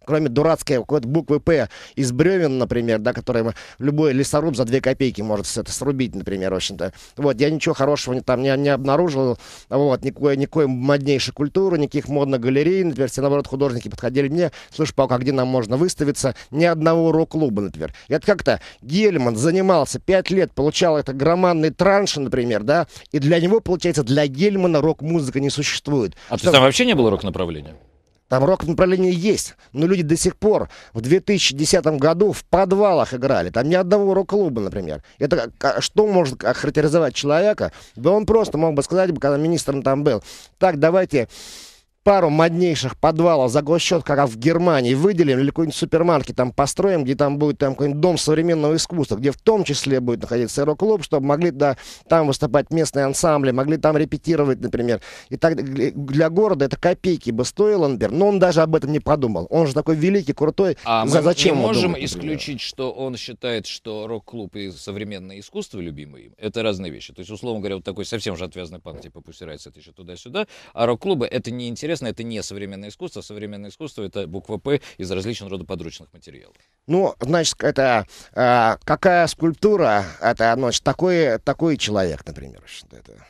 кроме дурацкой какой-то буквы «П» из бревен, например, да, которые любой лесоруб за две копейки может это срубить, например, в общем-то. Вот, я ничего хорошего там не, не обнаружил, вот, никакой, никакой моднейшей культуры, никаких модных галерей, например, все, наоборот, художники подходили мне, слушай, Паук, а где нам можно выставиться? Ни одного рок-клуба, например. И это как-то Гельман занимался пять лет, получал это громадные транши, например, да, и для него, получается, для Гельмана рок-музыка не существует. А Что... то там вообще не было рок-направления? Там рок-направление есть, но люди до сих пор в 2010 году в подвалах играли. Там ни одного рок-клуба, например. Это а что может охарактеризовать человека? Да он просто мог бы сказать, когда министром там был, так, давайте пару моднейших подвалов за госсчет, как раз в Германии, выделим или какой-нибудь супермаркет там построим, где там будет там какой-нибудь дом современного искусства, где в том числе будет находиться рок-клуб, чтобы могли да, там выступать местные ансамбли, могли там репетировать, например. И так для города это копейки бы стоило, например. Но он даже об этом не подумал. Он же такой великий, крутой. А За, мы зачем не можем думать, исключить, что он считает, что рок-клуб и современное искусство любимые им, это разные вещи. То есть, условно говоря, вот такой совсем же отвязный панк, типа Пусирайс, это еще туда-сюда. А рок-клубы это не интерес известно, это не современное искусство. Современное искусство — это буква «П» из различных родоподручных материалов. Ну, значит, это э, какая скульптура, это, значит, такой, такой человек, например. Это.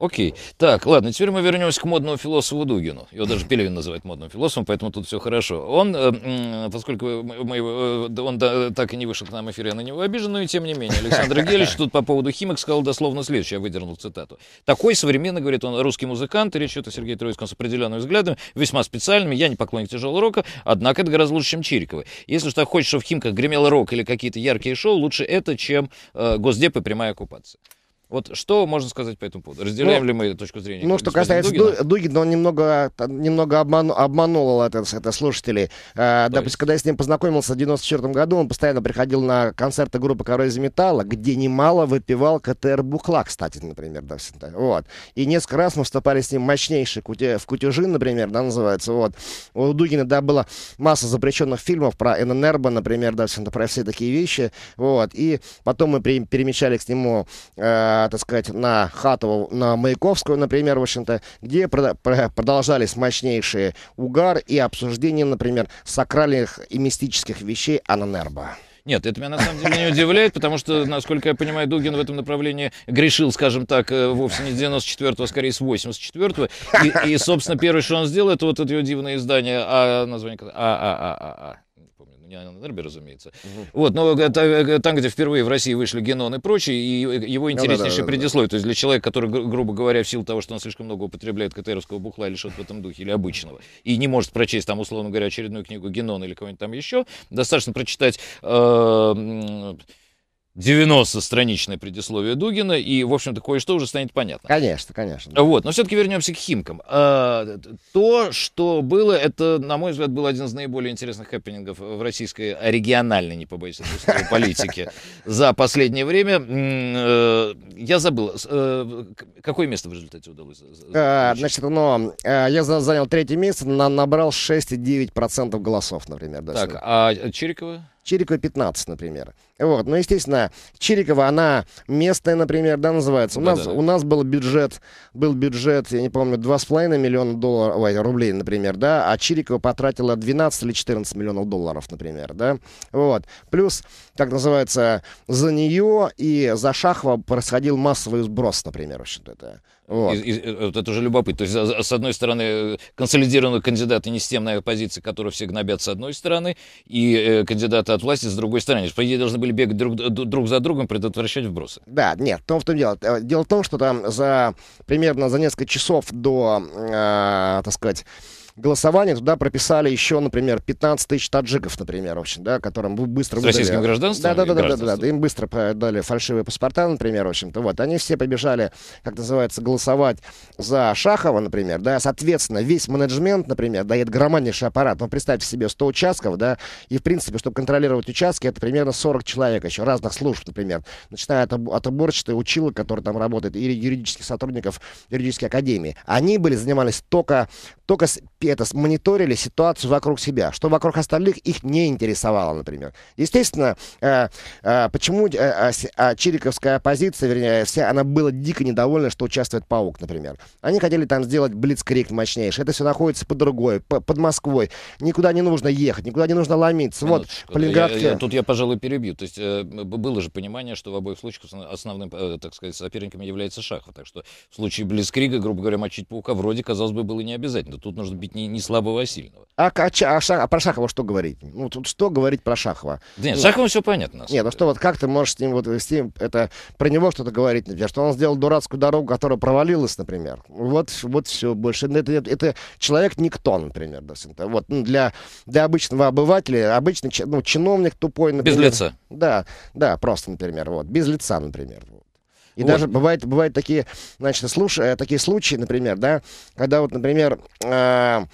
Окей. Так, ладно, теперь мы вернемся к модному философу Дугину. Его даже Пелевин называет модным философом, поэтому тут все хорошо. Он, э, поскольку мы, э, он так и не вышел к нам в эфир, я на него обижен, но и тем не менее. Александр Гелич тут по поводу химик сказал дословно следующее, я выдернул цитату. Такой современный, говорит он, русский музыкант, речь идет о Сергее Троицком с определенными взглядами, весьма специальными, я не поклонник тяжелого рока, однако это гораздо лучше, чем Чирикова. Если что, хочешь, чтобы в химках гремел рок или какие-то яркие шоу, лучше это, чем э, госдеп и прямая оккупация. Вот что можно сказать по этому поводу? Разделяем ну, ли мы эту точку зрения? Ну, что касается Дугина, Дугина он немного, немного обману, обманул это, это слушателей. Э, допустим, когда я с ним познакомился в 94 году, он постоянно приходил на концерты группы «Коррозия металла», где немало выпивал КТР «Бухла», кстати, например. Да, вот. И несколько раз мы вступали с ним мощнейший куте, в «Кутюжи», например, да, называется. Вот. У Дугина, да, была масса запрещенных фильмов про Эннерба, например, да, про все такие вещи. Вот. И потом мы при, перемещались к нему... Э, а, так сказать, на Хатову, на Маяковскую, например, в общем-то, где продолжались мощнейшие угар и обсуждение, например, сакральных и мистических вещей Ананерба. Нет, это меня на самом деле не удивляет, потому что, насколько я понимаю, Дугин в этом направлении грешил, скажем так, э, вовсе не с 94-го, а скорее с 84-го. И, и, собственно, первое, что он сделал, это вот это ее дивное издание, а, название, а, а, а, а, а не на Нербе, разумеется. Угу. Вот, но там, где впервые в России вышли Генон и прочие, и э, его интереснейшее ну, да, да, предисловие. Да, да. То есть для человека, который, грубо говоря, в силу того, что он слишком много употребляет КТРовского бухла или что-то в этом духе, или обычного, и не может прочесть там, условно говоря, очередную книгу Генона или кого-нибудь там еще, достаточно прочитать... Э, 90-страничное предисловие Дугина, и, в общем-то, кое-что уже станет понятно. Конечно, конечно. Да. Вот, но все-таки вернемся к Химкам. А, то, что было, это, на мой взгляд, был один из наиболее интересных хэппенингов в российской региональной, не побоюсь этого слова, политике за последнее время. Э, я забыл, э, какое место в результате удалось? Э, значит, ну, я занял третье место, набрал 6,9% голосов, например. Так, а Чирикова? Чирикова 15, например. Вот, Но ну, естественно, Чирикова, она местная, например, да, называется. У, да, нас, да. у нас был бюджет, был бюджет, я не помню, 2,5 миллиона долларов, ой, рублей, например, да, а Чирикова потратила 12 или 14 миллионов долларов, например, да. Вот, плюс так называется, за нее и за Шахова происходил массовый сброс, например, вообще общем-то. Это. Вот. И, и, э, это уже любопытно. То есть, э, с одной стороны, консолидированные кандидаты не с оппозиции, которые все гнобят с одной стороны, и э, кандидаты от власти с другой стороны. По идее, должны были бегать друг, друг за другом, предотвращать вбросы. Да, нет, в том, в том дело. Э, дело в том, что там за примерно за несколько часов до, э, так сказать, голосованиях туда прописали еще, например, 15 тысяч таджиков, например, в общем, да, которым быстро... С выдали... российским гражданством? Да, да, да, да, да, да, им быстро дали фальшивые паспорта, например, в общем-то, вот. Они все побежали, как называется, голосовать за Шахова, например, да, соответственно, весь менеджмент, например, дает громаднейший аппарат. Ну, представьте себе 100 участков, да, и, в принципе, чтобы контролировать участки, это примерно 40 человек еще, разных служб, например, начиная от, от уборщицы, училок, которые там работает и юридических сотрудников юридической академии. Они были, занимались только, только это, мониторили ситуацию вокруг себя, что вокруг остальных их не интересовало, например. Естественно, э, э, почему э, э, а чириковская оппозиция, вернее, вся она была дико недовольна, что участвует Паук, например. Они хотели там сделать блицкрик мощнейший. Это все находится под другой, под Москвой. Никуда не нужно ехать, никуда не нужно ломиться. Минуточку. Вот, Полинградке... я, я, Тут я, пожалуй, перебью. То есть э, было же понимание, что в обоих случаях основным, э, так сказать, соперником является Шахов. Так что в случае блицкрига, грубо говоря, мочить Паука вроде, казалось бы, было не обязательно. Тут нужно бить ведь не, не слабого, а сильного. А, а, а, а про Шахова что говорить? Ну, тут что говорить про Шахова? Да нет, ну, с Шаховым все понятно. Нет, ну что, вот как ты можешь с ним, вот, с ним это, про него что-то говорить, например, что он сделал дурацкую дорогу, которая провалилась, например. Вот, вот все, больше. Это, это, это человек никто, например. Да, вот, ну, для, для обычного обывателя, обычный ну, чиновник тупой, например. Без лица. Да, да, просто, например, вот, без лица, например. Вот. И вот. даже бывает, бывают такие, значит, слуш... Э, такие случаи, например, да, когда вот, например, э,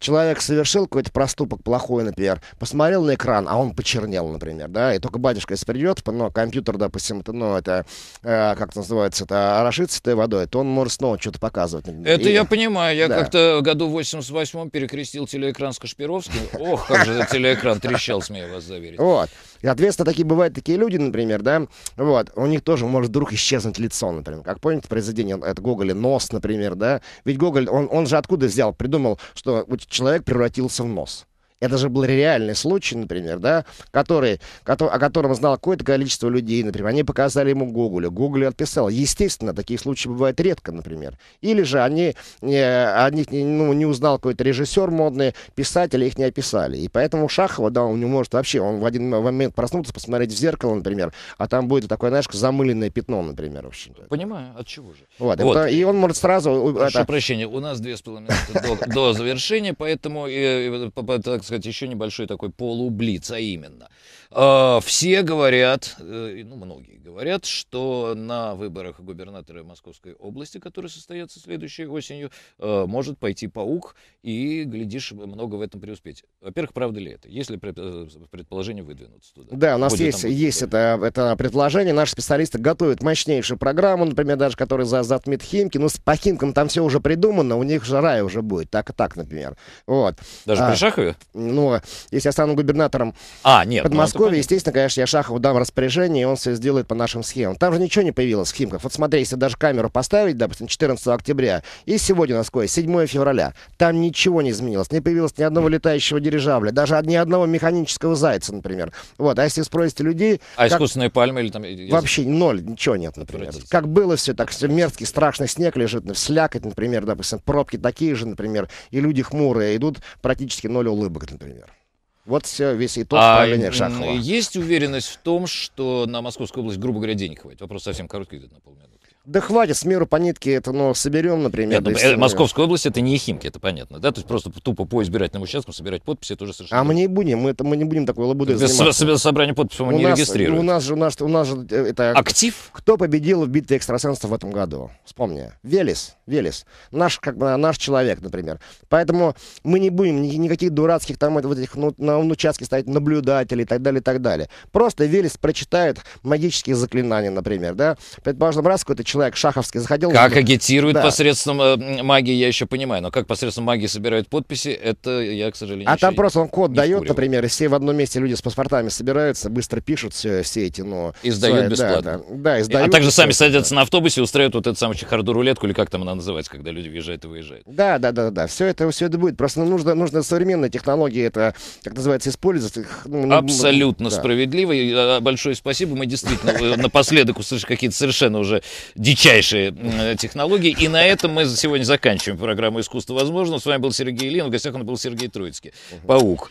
человек совершил какой-то проступок плохой, например, посмотрел на экран, а он почернел, например, да, и только батюшка, если придет, ну, компьютер, допустим, это, ну, это, э, как это называется, это орошится этой водой, то он может снова что-то показывать. Это и... я понимаю, я да. как-то в году в 88-м перекрестил телеэкран с Кашпировским, ох, как же телеэкран трещал, смею вас заверить. Вот, и, соответственно, такие бывают такие люди, например, да, вот, у них тоже может вдруг исчезнуть лицо, например, как помните произведение, э, это Гоголя, нос, например, да, ведь Гоголь, он, он же откуда взял, придумал, что человек превратился в нос. Это же был реальный случай, например, да, который, который, о котором знал какое-то количество людей, например. Они показали ему Гоголя, Гоголь отписал. Естественно, такие случаи бывают редко, например. Или же они, э, о них не, ну, не узнал какой-то режиссер модный, писатели их не описали. И поэтому Шахова, да, он не может вообще, он в один момент проснуться, посмотреть в зеркало, например, а там будет такое, знаешь, замыленное пятно, например, вообще. Понимаю, от чего же. Вот, вот. и он может сразу... Э, Прошу это... прощения, у нас две с половиной минуты до, до завершения, поэтому, э, так сказать, сказать, еще небольшой такой полублиц, а именно. А, все говорят, э, ну многие говорят, что на выборах губернатора Московской области, которые состоятся следующей осенью, э, может пойти паук, и, глядишь, много в этом преуспеть. Во-первых, правда ли это? Если э, предположение выдвинутся туда. Да, у нас Будет есть, есть это, это предложение. Наши специалисты готовят мощнейшую программу, например, даже который за, за Тмит Химки. Ну, по Химкам там все уже придумано, у них же рай уже будет. Так и так, например. Вот. Даже а, при Шахове? Ну, если я стану губернатором а, нет, Подмосковья, ну, Подмосковье, естественно, конечно, я Шахову дам распоряжение, и он все сделает по нашим схемам. Там же ничего не появилось в Химках. Вот смотри, если даже камеру поставить, допустим, 14 октября, и сегодня у нас кое, 7 февраля, там ничего не изменилось. Не появилось ни одного летающего дирижабля, даже ни одного механического зайца, например. Вот, а если спросите людей... А как... искусственные пальмы или там... Вообще ноль, ничего нет, например. Как было все, так все мерзкий, страшный снег лежит, слякоть, например, допустим, пробки такие же, например, и люди хмурые а идут, практически ноль улыбок, например. Вот все, весь итог а, правления Шахова. Есть уверенность в том, что на Московскую область, грубо говоря, денег хватит? Вопрос совсем короткий, где-то на полминуты. Да хватит, с миру по нитке это, ну, соберем, например. Нет, ну, да ну, Московская область это не химки, это понятно, да? То есть просто тупо по избирательным участкам собирать подписи, это уже совершенно... А мы не будем, мы, это, мы не будем такой лабудой заниматься. Собрание подписей мы у не регистрируем. У нас же, у нас, у нас же э, это... Актив? Кто победил в битве экстрасенсов в этом году? Вспомни. Велес, Велес. Наш, как бы, наш человек, например. Поэтому мы не будем ни, никаких дурацких там вот этих, ну, на, на участке стоять наблюдателей и так далее, и так далее. Просто Велес прочитает магические заклинания, например, да? Предположим, раз какой-то человек шаховский заходил... Как агитирует да. посредством э, магии, я еще понимаю, но как посредством магии собирают подписи, это я, к сожалению, А там просто он код дает, вкуриваю. например, и все в одном месте люди с паспортами собираются, быстро пишут все, все эти, но И сдают свои, бесплатно. Да, да, а да издают. А также сами садятся на автобусе и устраивают вот эту самую чехарду рулетку, или как там она называется, когда люди въезжают и выезжают. Да, да, да, да, все это, все это будет. Просто нужно, нужно современные технологии, это, как называется, использовать. Их, ну, ну, ну Абсолютно да. справедливо. И, а, большое спасибо. Мы действительно э, напоследок услышали какие-то совершенно уже дичайшие технологии. И на этом мы сегодня заканчиваем программу «Искусство возможно». С вами был Сергей Ильин. В гостях он был Сергей Троицкий. Паук.